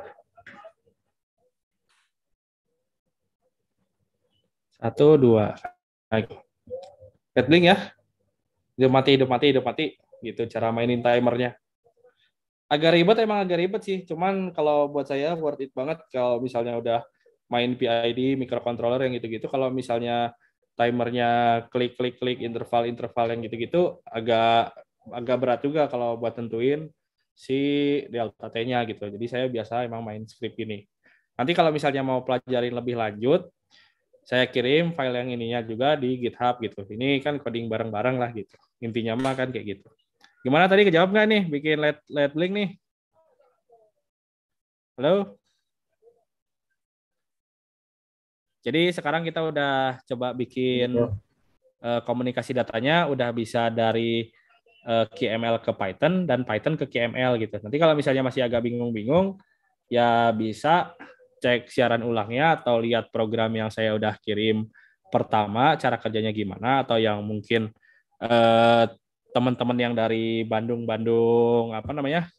Satu, dua. Baik. Red ya. Hidup mati, hidup mati, hidup mati gitu cara mainin timernya agak ribet emang agak ribet sih cuman kalau buat saya worth it banget kalau misalnya udah main PID microcontroller yang gitu-gitu kalau misalnya timernya klik klik klik interval interval yang gitu-gitu agak agak berat juga kalau buat tentuin si delta T-nya gitu jadi saya biasa emang main script ini nanti kalau misalnya mau pelajarin lebih lanjut saya kirim file yang ininya juga di GitHub gitu ini kan coding bareng-bareng lah gitu intinya mah kan kayak gitu Gimana tadi kejawab nggak nih bikin led led blink nih? Halo? Jadi sekarang kita udah coba bikin uh, komunikasi datanya udah bisa dari uh, eh, QML ke Python dan Python ke KML gitu. Nanti kalau misalnya masih agak bingung-bingung ya bisa cek siaran ulangnya atau lihat program yang saya udah kirim pertama cara kerjanya gimana atau yang mungkin uh, teman-teman yang dari Bandung Bandung apa namanya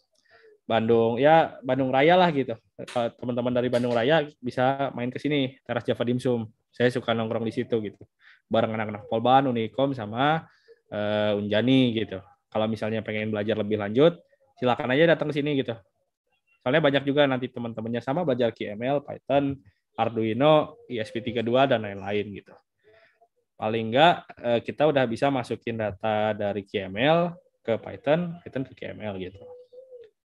Bandung ya Bandung Raya lah gitu teman-teman dari Bandung Raya bisa main ke sini teras Java Dimsum saya suka nongkrong di situ gitu bareng anak-anak Polban Unikom sama uh, Unjani gitu kalau misalnya pengen belajar lebih lanjut silakan aja datang ke sini gitu soalnya banyak juga nanti teman-temannya sama belajar QML Python Arduino ISP32 dan lain-lain gitu Paling enggak eh, kita udah bisa masukin data dari QML ke Python, Python ke QML gitu.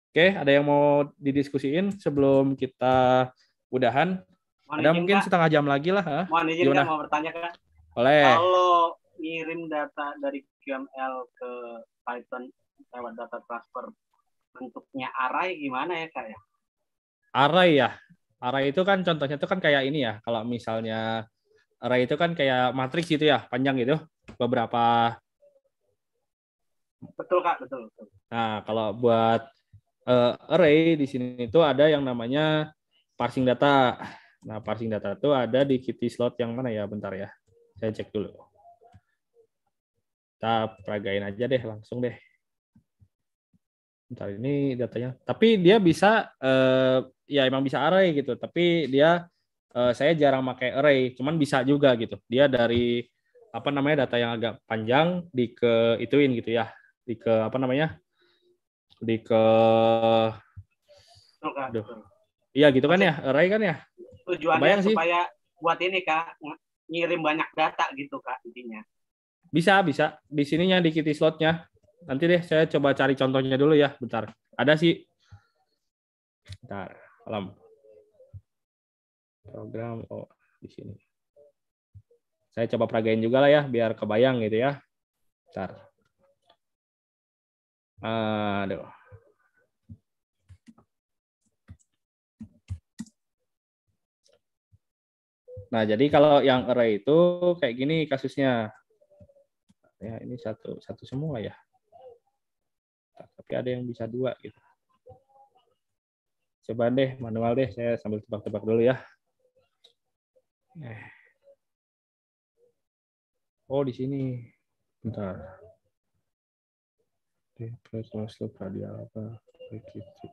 Oke, ada yang mau didiskusiin sebelum kita udahan? Mohon ada izin, mungkin Kak. setengah jam lagi lah. Ha? Eh. Mohon izin Kak, mau bertanya Kak. Boleh. Kalau ngirim data dari QML ke Python lewat data transfer bentuknya array gimana ya Kak Array ya. Array ya. itu kan contohnya itu kan kayak ini ya. Kalau misalnya array itu kan kayak matriks gitu ya, panjang gitu, beberapa. Betul kak, betul. betul. Nah kalau buat uh, eh, array di sini itu ada yang namanya parsing data. Nah parsing data itu ada di kitty slot yang mana ya, bentar ya, saya cek dulu. Kita peragain aja deh, langsung deh. Bentar ini datanya. Tapi dia bisa, uh, ya emang bisa array gitu, tapi dia uh, saya jarang pakai array, cuman bisa juga gitu. Dia dari apa namanya data yang agak panjang di ke ituin gitu ya, di ke apa namanya di ke Aduh. Iya gitu kan ya, array kan ya. Tujuannya Bayang supaya sih. buat ini kak ngirim banyak data gitu kak intinya. Bisa bisa di sininya di kitty slotnya. Nanti deh saya coba cari contohnya dulu ya, bentar. Ada sih. Bentar, alam program oh di sini saya coba peragain juga lah ya biar kebayang gitu ya ntar aduh Nah, jadi kalau yang array itu kayak gini kasusnya. Ya, ini satu satu semua ya. Tapi ada yang bisa dua gitu. Coba deh manual deh saya sambil tebak-tebak dulu ya. Eh. Oh, di sini. Bentar. DP Translate radial apa? Rekitik.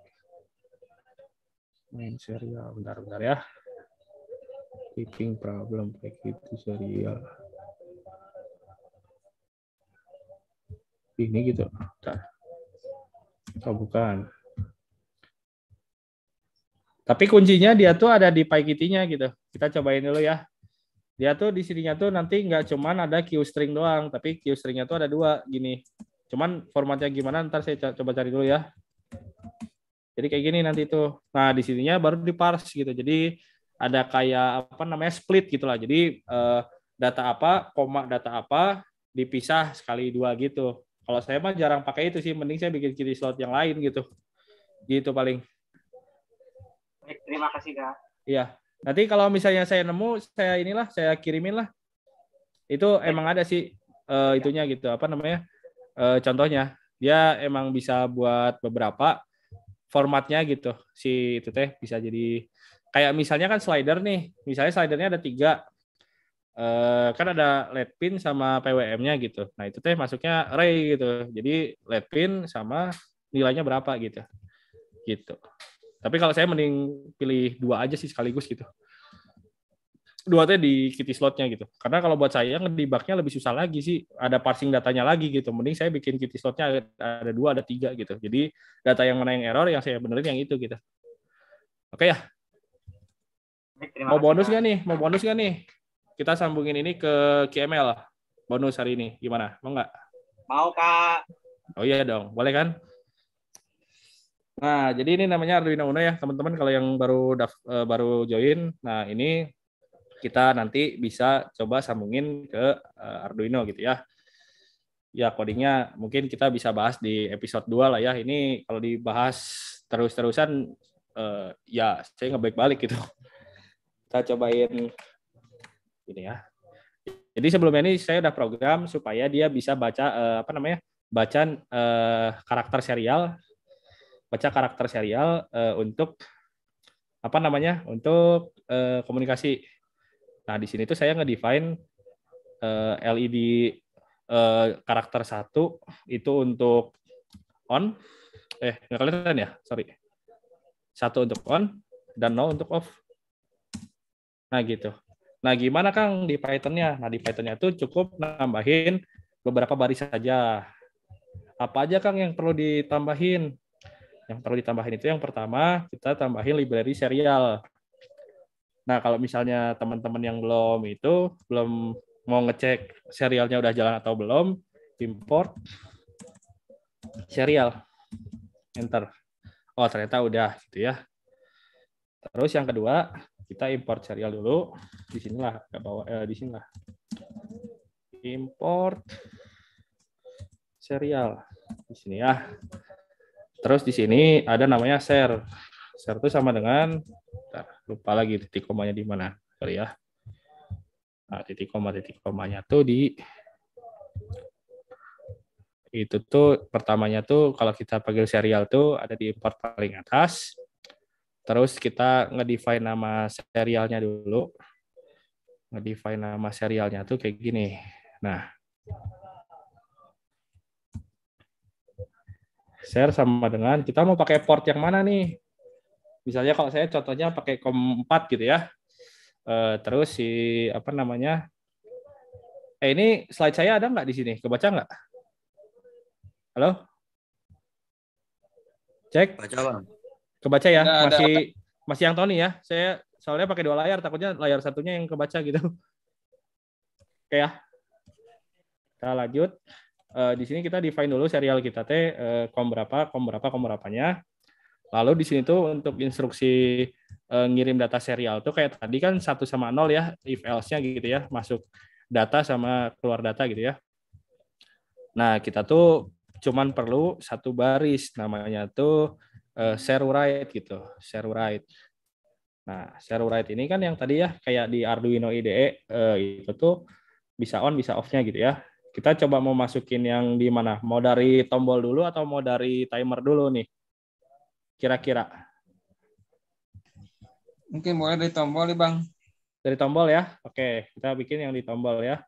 Main serial. Bentar-bentar ya. Keeping problem. Rekitik gitu, serial. Ini gitu. Bentar. Oh, bukan. Tapi kuncinya dia tuh ada di PyKitty-nya gitu. Kita cobain dulu ya. Dia tuh di sininya tuh nanti nggak cuman ada Q string doang, tapi Q stringnya tuh ada dua gini. Cuman formatnya gimana ntar saya coba cari dulu ya. Jadi kayak gini nanti tuh. Nah, di sininya baru di parse gitu. Jadi ada kayak apa namanya split gitulah. Jadi uh, data apa, koma data apa dipisah sekali dua gitu. Kalau saya mah jarang pakai itu sih, mending saya bikin kiri slot yang lain gitu. Gitu paling. Terima kasih, Kak. Iya. Nanti kalau misalnya saya nemu, saya inilah, saya kirimin lah. Itu emang ada sih uh, itunya gitu, apa namanya? Uh, contohnya, dia emang bisa buat beberapa formatnya gitu. Si itu teh bisa jadi kayak misalnya kan slider nih, misalnya slidernya ada tiga. Uh, kan ada LED pin sama PWM-nya gitu. Nah, itu teh masuknya array gitu. Jadi LED pin sama nilainya berapa gitu. Gitu. Tapi kalau saya mending pilih dua aja sih sekaligus gitu. Dua teh di kitty slotnya gitu. Karena kalau buat saya ngedibaknya lebih susah lagi sih. Ada parsing datanya lagi gitu. Mending saya bikin kitty slotnya ada, dua, ada tiga gitu. Jadi data yang mana yang error, yang saya benerin yang itu gitu. Oke ya. Terima mau bonus nggak nih? Mau bonus nggak nih? Kita sambungin ini ke KML bonus hari ini. Gimana? Mau nggak? Mau kak. Oh iya dong, boleh kan? Nah, jadi ini namanya Arduino Uno ya, teman-teman kalau yang baru uh, baru join. Nah, ini kita nanti bisa coba sambungin ke uh, Arduino gitu ya. Ya, codingnya mungkin kita bisa bahas di episode 2 lah ya. Ini kalau dibahas terus-terusan uh, ya saya ngebaik balik gitu. Kita cobain ini ya. Jadi sebelumnya ini saya udah program supaya dia bisa baca uh, apa namanya? bacaan uh, karakter serial baca karakter serial uh, untuk apa namanya untuk uh, komunikasi. Nah di sini tuh saya ngedefine uh, eh, LED uh, karakter satu itu untuk on, eh nggak kelihatan ya, sorry. Satu untuk on dan nol untuk off. Nah gitu. Nah gimana Kang di Pythonnya? Nah di Pythonnya tuh cukup nambahin beberapa baris saja. Apa aja Kang yang perlu ditambahin? Yang perlu ditambahin itu yang pertama, kita tambahin library serial. Nah, kalau misalnya teman-teman yang belum itu, belum mau ngecek serialnya udah jalan atau belum, import serial. Enter. Oh, ternyata udah gitu ya. Terus yang kedua, kita import serial dulu. Di sinilah, ke bawah eh, di sinilah. Import serial di sini ya. Terus di sini ada namanya share. Share itu sama dengan, bentar, lupa lagi titik komanya di mana, sorry ya. Nah, titik koma, titik komanya tuh di itu tuh pertamanya tuh kalau kita panggil serial tuh ada di import paling atas. Terus kita ngedefine nama serialnya dulu. Ngedefine nama serialnya tuh kayak gini. Nah, share sama dengan kita mau pakai port yang mana nih. Misalnya kalau saya contohnya pakai COM 4 gitu ya. Eh, terus si apa namanya? Eh ini slide saya ada nggak di sini? Kebaca nggak? Halo? Cek. Baca bang. Kebaca ya. masih ada. masih yang Tony ya. Saya soalnya pakai dua layar. Takutnya layar satunya yang kebaca gitu. Oke ya. Kita lanjut uh, di sini kita define dulu serial kita teh uh, kom berapa, kom berapa, kom berapanya. Lalu di sini tuh untuk instruksi uh, ngirim data serial tuh kayak tadi kan satu sama nol ya, if else-nya gitu ya, masuk data sama keluar data gitu ya. Nah, kita tuh cuman perlu satu baris namanya tuh uh, share write gitu, share write. Nah, share write ini kan yang tadi ya kayak di Arduino IDE uh, itu tuh bisa on bisa off-nya gitu ya. Kita coba mau masukin yang di mana? Mau dari tombol dulu atau mau dari timer dulu nih? Kira-kira. Mungkin mulai dari tombol nih, Bang. Dari tombol ya? Oke, kita bikin yang di tombol ya.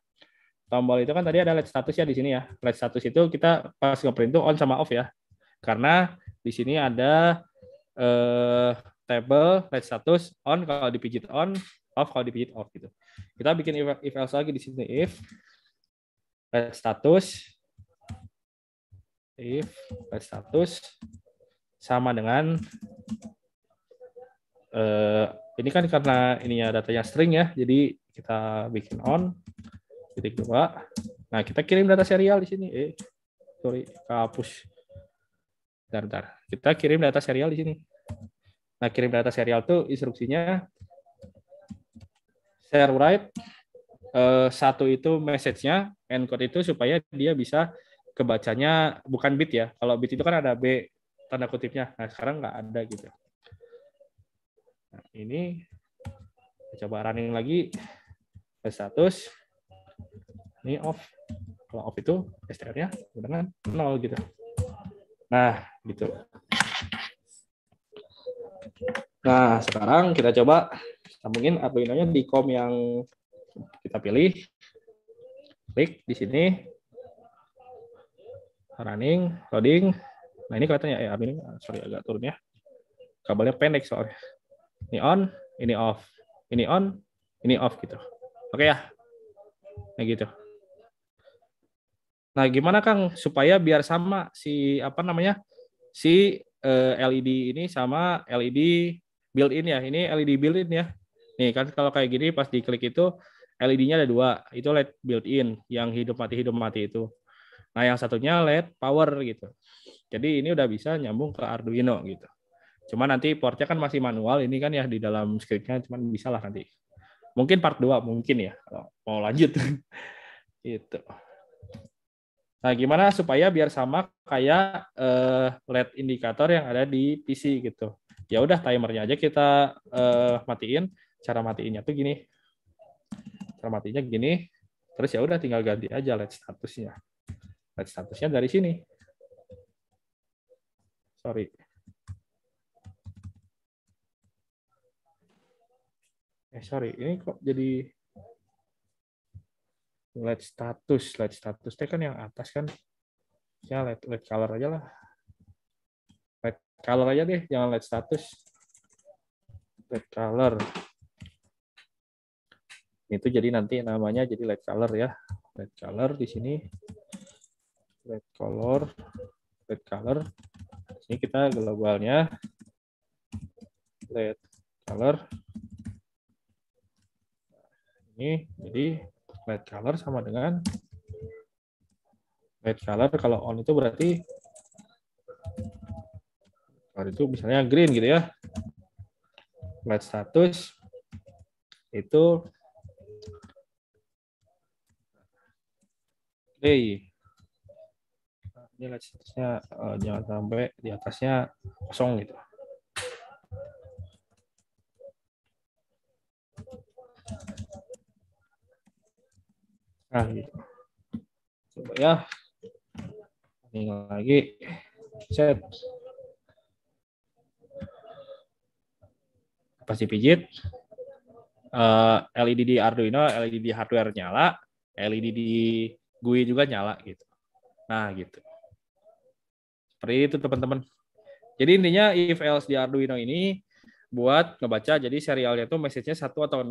Tombol itu kan tadi ada LED status ya di sini ya. LED status itu kita pas ngeprint itu on sama off ya. Karena di sini ada eh, table LED status on kalau dipijit on, off kalau dipijit off gitu. Kita bikin if, if else lagi di sini if status if status sama dengan uh, ini kan karena ininya datanya string ya, jadi kita bikin on titik dua. Nah kita kirim data serial di sini. Eh, sorry, hapus. Bentar, bentar. Kita kirim data serial di sini. Nah kirim data serial tuh instruksinya share write uh, satu itu message-nya encode itu supaya dia bisa kebacanya bukan bit ya. Kalau bit itu kan ada B tanda kutipnya. Nah, sekarang nggak ada gitu. Nah, ini coba running lagi status. Ini off. Kalau off itu STR-nya dengan nol gitu. Nah, gitu. Nah, sekarang kita coba sambungin Arduino-nya di com yang kita pilih. Klik di sini. Running, loading. Nah ini kelihatannya ya, eh, ini sorry agak turun ya. Kabelnya pendek soalnya. Ini on, ini off. Ini on, ini off gitu. Oke ya. Nah gitu. Nah, gimana Kang supaya biar sama si apa namanya? si uh, eh, LED ini sama LED built-in ya. Ini LED built-in ya. Nih kan kalau kayak gini pas diklik itu LED-nya ada dua, itu LED built-in yang hidup mati hidup mati itu. Nah yang satunya LED power gitu. Jadi ini udah bisa nyambung ke Arduino gitu. Cuma nanti portnya kan masih manual, ini kan ya di dalam scriptnya cuman bisa lah nanti. Mungkin part 2 mungkin ya kalau mau lanjut. gitu. Nah, gimana supaya biar sama kayak uh, eh, LED indikator yang ada di PC gitu. Ya udah timernya aja kita uh, matiin. Cara matiinnya tuh gini cara gini terus ya udah tinggal ganti aja let statusnya let statusnya dari sini sorry eh sorry ini kok jadi let status status deh kan yang atas kan ya let let color aja lah let color aja deh jangan let status let color itu jadi nanti namanya jadi light color ya light color di sini light color light color ini kita globalnya light color ini jadi light color sama dengan light color kalau on itu berarti kalau itu misalnya green gitu ya light status itu Oke, Nah, ini uh, jangan sampai di atasnya kosong gitu. Nah, gitu. Coba ya. Ini lagi. Set. Pasti pijit. Uh, eh, LED di Arduino, LED di hardware nyala, LED di GUI juga nyala gitu. Nah, gitu. Seperti itu teman-teman. Jadi intinya if else di Arduino ini buat ngebaca jadi serialnya itu message-nya 1 atau 0.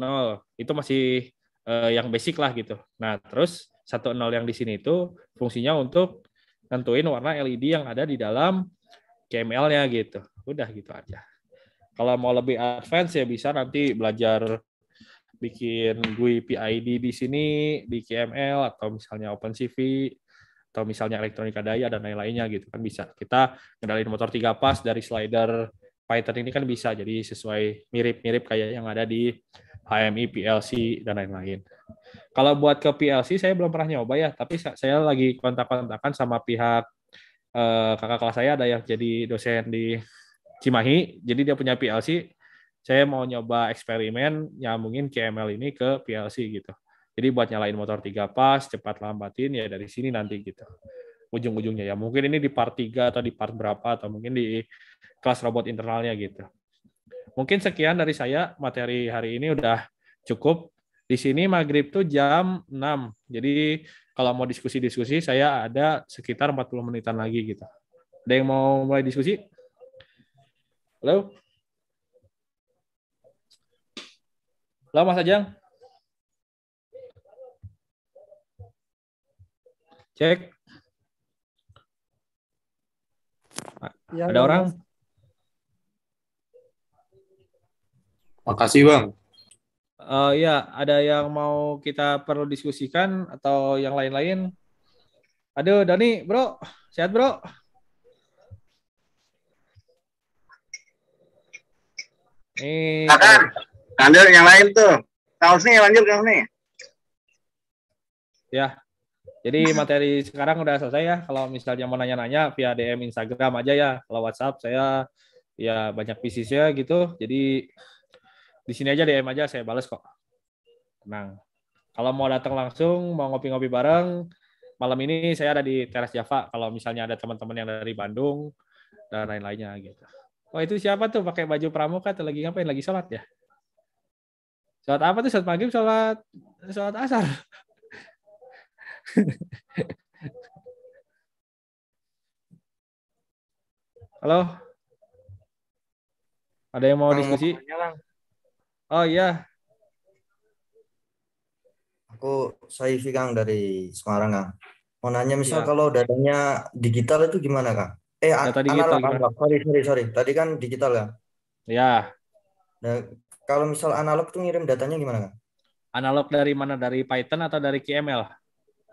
Itu masih eh, yang basic lah gitu. Nah, terus 1 0 yang di sini itu fungsinya untuk nentuin warna LED yang ada di dalam KML-nya gitu. Udah gitu aja. Kalau mau lebih advance ya bisa nanti belajar bikin GUI PID di sini di KML atau misalnya OpenCV atau misalnya elektronika daya dan lain-lainnya gitu kan bisa kita kendalikan motor tiga pas dari slider Python ini kan bisa jadi sesuai mirip-mirip kayak yang ada di HMI PLC dan lain-lain. Kalau buat ke PLC saya belum pernah nyoba ya, tapi saya lagi kontak-kontakan sama pihak eh, kakak kelas saya ada yang jadi dosen di Cimahi, jadi dia punya PLC saya mau nyoba eksperimen nyambungin KML ini ke PLC gitu. Jadi buat nyalain motor tiga pas, cepat lambatin ya dari sini nanti gitu. Ujung-ujungnya ya mungkin ini di part 3 atau di part berapa atau mungkin di kelas robot internalnya gitu. Mungkin sekian dari saya materi hari ini udah cukup. Di sini maghrib tuh jam 6. Jadi kalau mau diskusi-diskusi saya ada sekitar 40 menitan lagi gitu. Ada yang mau mulai diskusi? Halo? Lama Mas Ajang. Cek. Ya, Ada ya, orang? Makasih Bang. Uh, ya, ada yang mau kita perlu diskusikan atau yang lain-lain? Aduh, Dani bro. Sehat, bro? Nih, Lanjut yang lain tuh. Kaos nih lanjut kaos nih. Ya. Jadi materi sekarang udah selesai ya. Kalau misalnya mau nanya-nanya via DM Instagram aja ya. Kalau WhatsApp saya ya banyak bisnisnya gitu. Jadi di sini aja DM aja saya balas kok. Tenang. Kalau mau datang langsung, mau ngopi-ngopi bareng, malam ini saya ada di Teras Java. Kalau misalnya ada teman-teman yang dari Bandung dan lain-lainnya gitu. Oh itu siapa tuh pakai baju pramuka atau lagi ngapain? Lagi sholat ya? Sholat apa tuh? Sholat maghrib, sholat sholat asar. Halo. Ada yang mau diskusi? Oh iya. Aku Saifi Kang dari Semarang Kang. Mau nanya misal ya. kalau datanya digital itu gimana Kang? Eh, ya, tadi analog, digital, analog. Sorry, sorry, sorry. Tadi kan digital ya. Ya. Nah, kalau misal analog tuh ngirim datanya gimana Analog dari mana? Dari Python atau dari KML?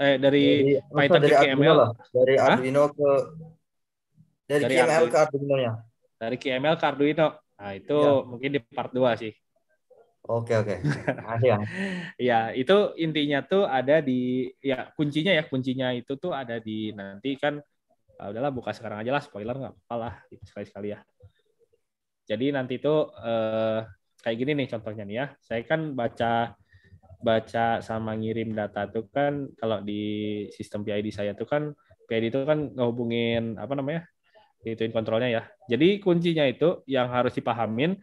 Eh dari, dari Python dari ke KML? QML? lah. Dari Hah? Arduino ke dari, dari KML Arduino. ke arduino ya? Dari KML ke Arduino. Nah, itu ya. mungkin di part 2 sih. Oke oke. Iya. ya. itu intinya tuh ada di ya kuncinya ya kuncinya itu tuh ada di nanti kan uh, udahlah buka sekarang aja lah spoiler nggak apa-apa lah gitu sekali sekali ya. Jadi nanti tuh uh, kayak gini nih contohnya nih ya. Saya kan baca baca sama ngirim data tuh kan kalau di sistem PID saya tuh kan PID itu kan ngehubungin apa namanya? ituin kontrolnya ya. Jadi kuncinya itu yang harus dipahamin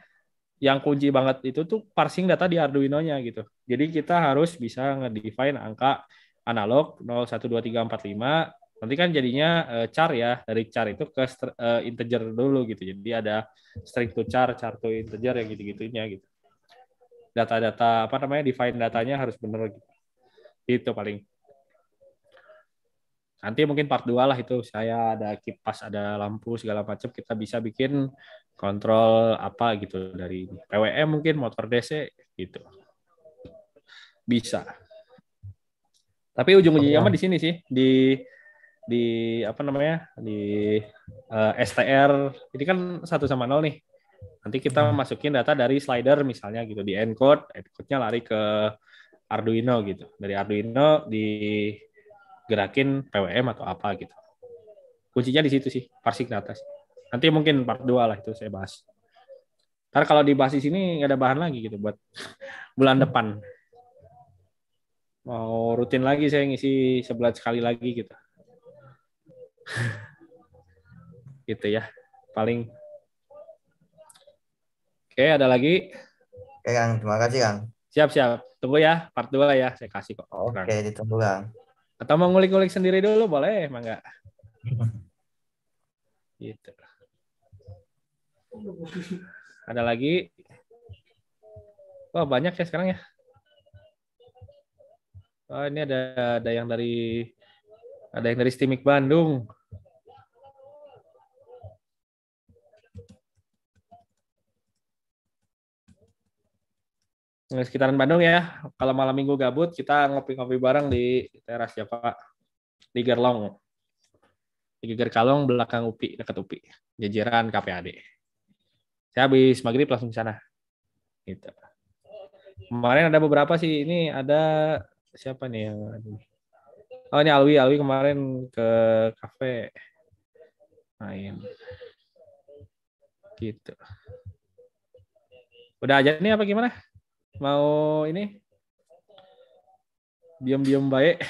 yang kunci banget itu tuh parsing data di Arduino-nya gitu. Jadi kita harus bisa nge ngedefine angka analog 012345 nanti kan jadinya uh, char ya dari char itu ke uh, integer dulu gitu jadi ada string to char char to integer yang gitu gitunya gitu data-data apa namanya define datanya harus benar gitu itu paling nanti mungkin part 2 lah itu saya ada kipas ada lampu segala macam kita bisa bikin kontrol apa gitu dari PWM mungkin motor DC gitu bisa tapi ujung-ujungnya mah di sini sih di di apa namanya di uh, eh, STR ini kan satu sama nol nih nanti kita hmm. masukin data dari slider misalnya gitu di encode encode-nya lari ke Arduino gitu dari Arduino digerakin PWM atau apa gitu kuncinya di situ sih parsing data sih nanti mungkin part 2 lah itu saya bahas ntar kalau dibahas di sini nggak ada bahan lagi gitu buat bulan depan mau rutin lagi saya ngisi sebulan sekali lagi gitu gitu ya paling oke ada lagi oke kang terima kasih kang siap siap tunggu ya part 2 ya saya kasih kok oke okay, nah. ditunggu kang atau mau ngulik-ngulik sendiri dulu boleh emang enggak gitu ada lagi wah oh, banyak ya sekarang ya oh, ini ada ada yang dari ada yang dari Stimik Bandung. Nah, sekitaran Bandung ya. Kalau malam minggu gabut, kita ngopi-ngopi bareng di teras ya Pak. Di Gerlong. Di Geger Kalong, belakang UPI, dekat UPI. Jajaran KPAD. Saya habis maghrib langsung ke sana. Gitu. Kemarin ada beberapa sih. Ini ada siapa nih yang oh ini Alwi Alwi kemarin ke kafe main gitu udah aja nih apa gimana mau ini diam-diam baik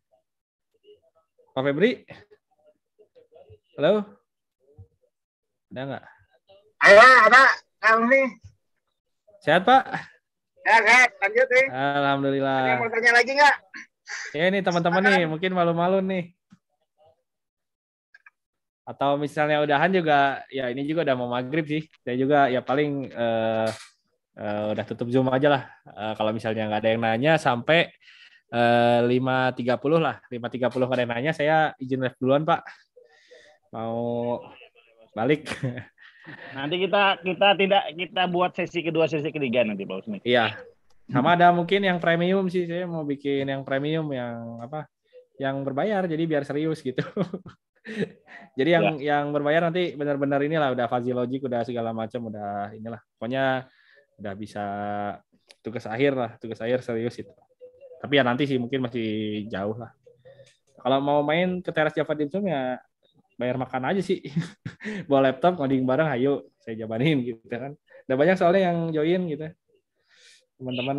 Pak Febri halo ada nggak halo ada Alwi. sehat Pak ya, sehat lanjut nih Alhamdulillah ada yang mau tanya lagi nggak Ya ini teman-teman nih mungkin malu-malu nih. Atau misalnya udahan juga ya ini juga udah mau maghrib sih. Saya juga ya paling uh, uh, udah tutup zoom aja lah. Uh, kalau misalnya nggak ada yang nanya sampai lima tiga puluh lah. Lima tiga puluh ada yang nanya saya izin live duluan pak. Mau balik. Nanti kita kita tidak kita buat sesi kedua sesi ketiga nanti Pak Usmi. Iya. Sama ada mungkin yang premium sih saya mau bikin yang premium yang apa? Yang berbayar jadi biar serius gitu. jadi yang ya. yang berbayar nanti benar-benar inilah udah fuzzy logic udah segala macam udah inilah. Pokoknya udah bisa tugas akhir lah, tugas akhir serius itu. Tapi ya nanti sih mungkin masih jauh lah. Kalau mau main ke teras Java Dimsum ya bayar makan aja sih. Bawa laptop, ngoding bareng, ayo saya jabanin gitu kan. Udah banyak soalnya yang join gitu teman-teman.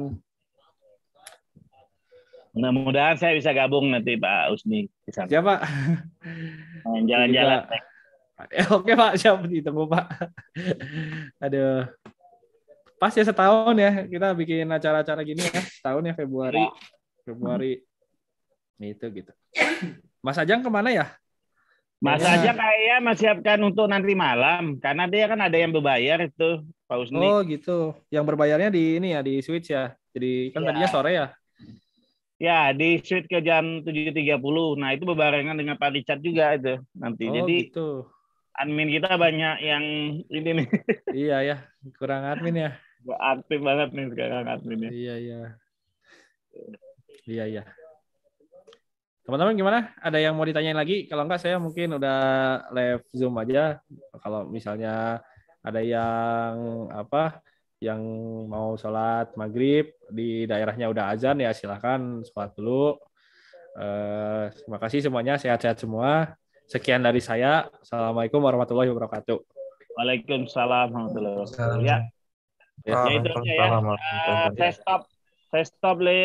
Mudah-mudahan saya bisa gabung nanti Pak Usni. Siapa? Jalan-jalan. Ya, oke Pak, siap ditunggu Pak. Aduh. Pas ya setahun ya kita bikin acara-acara gini ya. Setahun ya Februari. Iya. Februari. Itu gitu. Mas Ajang kemana ya? Mas iya. ya. aja kayaknya siapkan untuk nanti malam karena dia kan ada yang berbayar itu Pak Usni. Oh gitu. Yang berbayarnya di ini ya di Switch ya. Jadi kan ya. tadinya sore ya. Ya, di Switch ke jam 7.30. Nah, itu berbarengan dengan Pak Richard juga itu nanti. Oh, Jadi gitu. Admin kita banyak yang ini nih. Iya ya, kurang admin ya. Aktif banget nih sekarang adminnya. Iya ya, Iya ya. Teman-teman gimana? Ada yang mau ditanyain lagi? Kalau enggak saya mungkin udah live Zoom aja. Kalau misalnya ada yang apa yang mau sholat maghrib di daerahnya udah azan ya silahkan sholat dulu. Eh, terima kasih semuanya. Sehat-sehat semua. Sekian dari saya. Assalamualaikum warahmatullahi wabarakatuh. Waalaikumsalam warahmatullahi wabarakatuh. Ya. Ya, itu ya. Uh, saya stop. Saya stop, Le.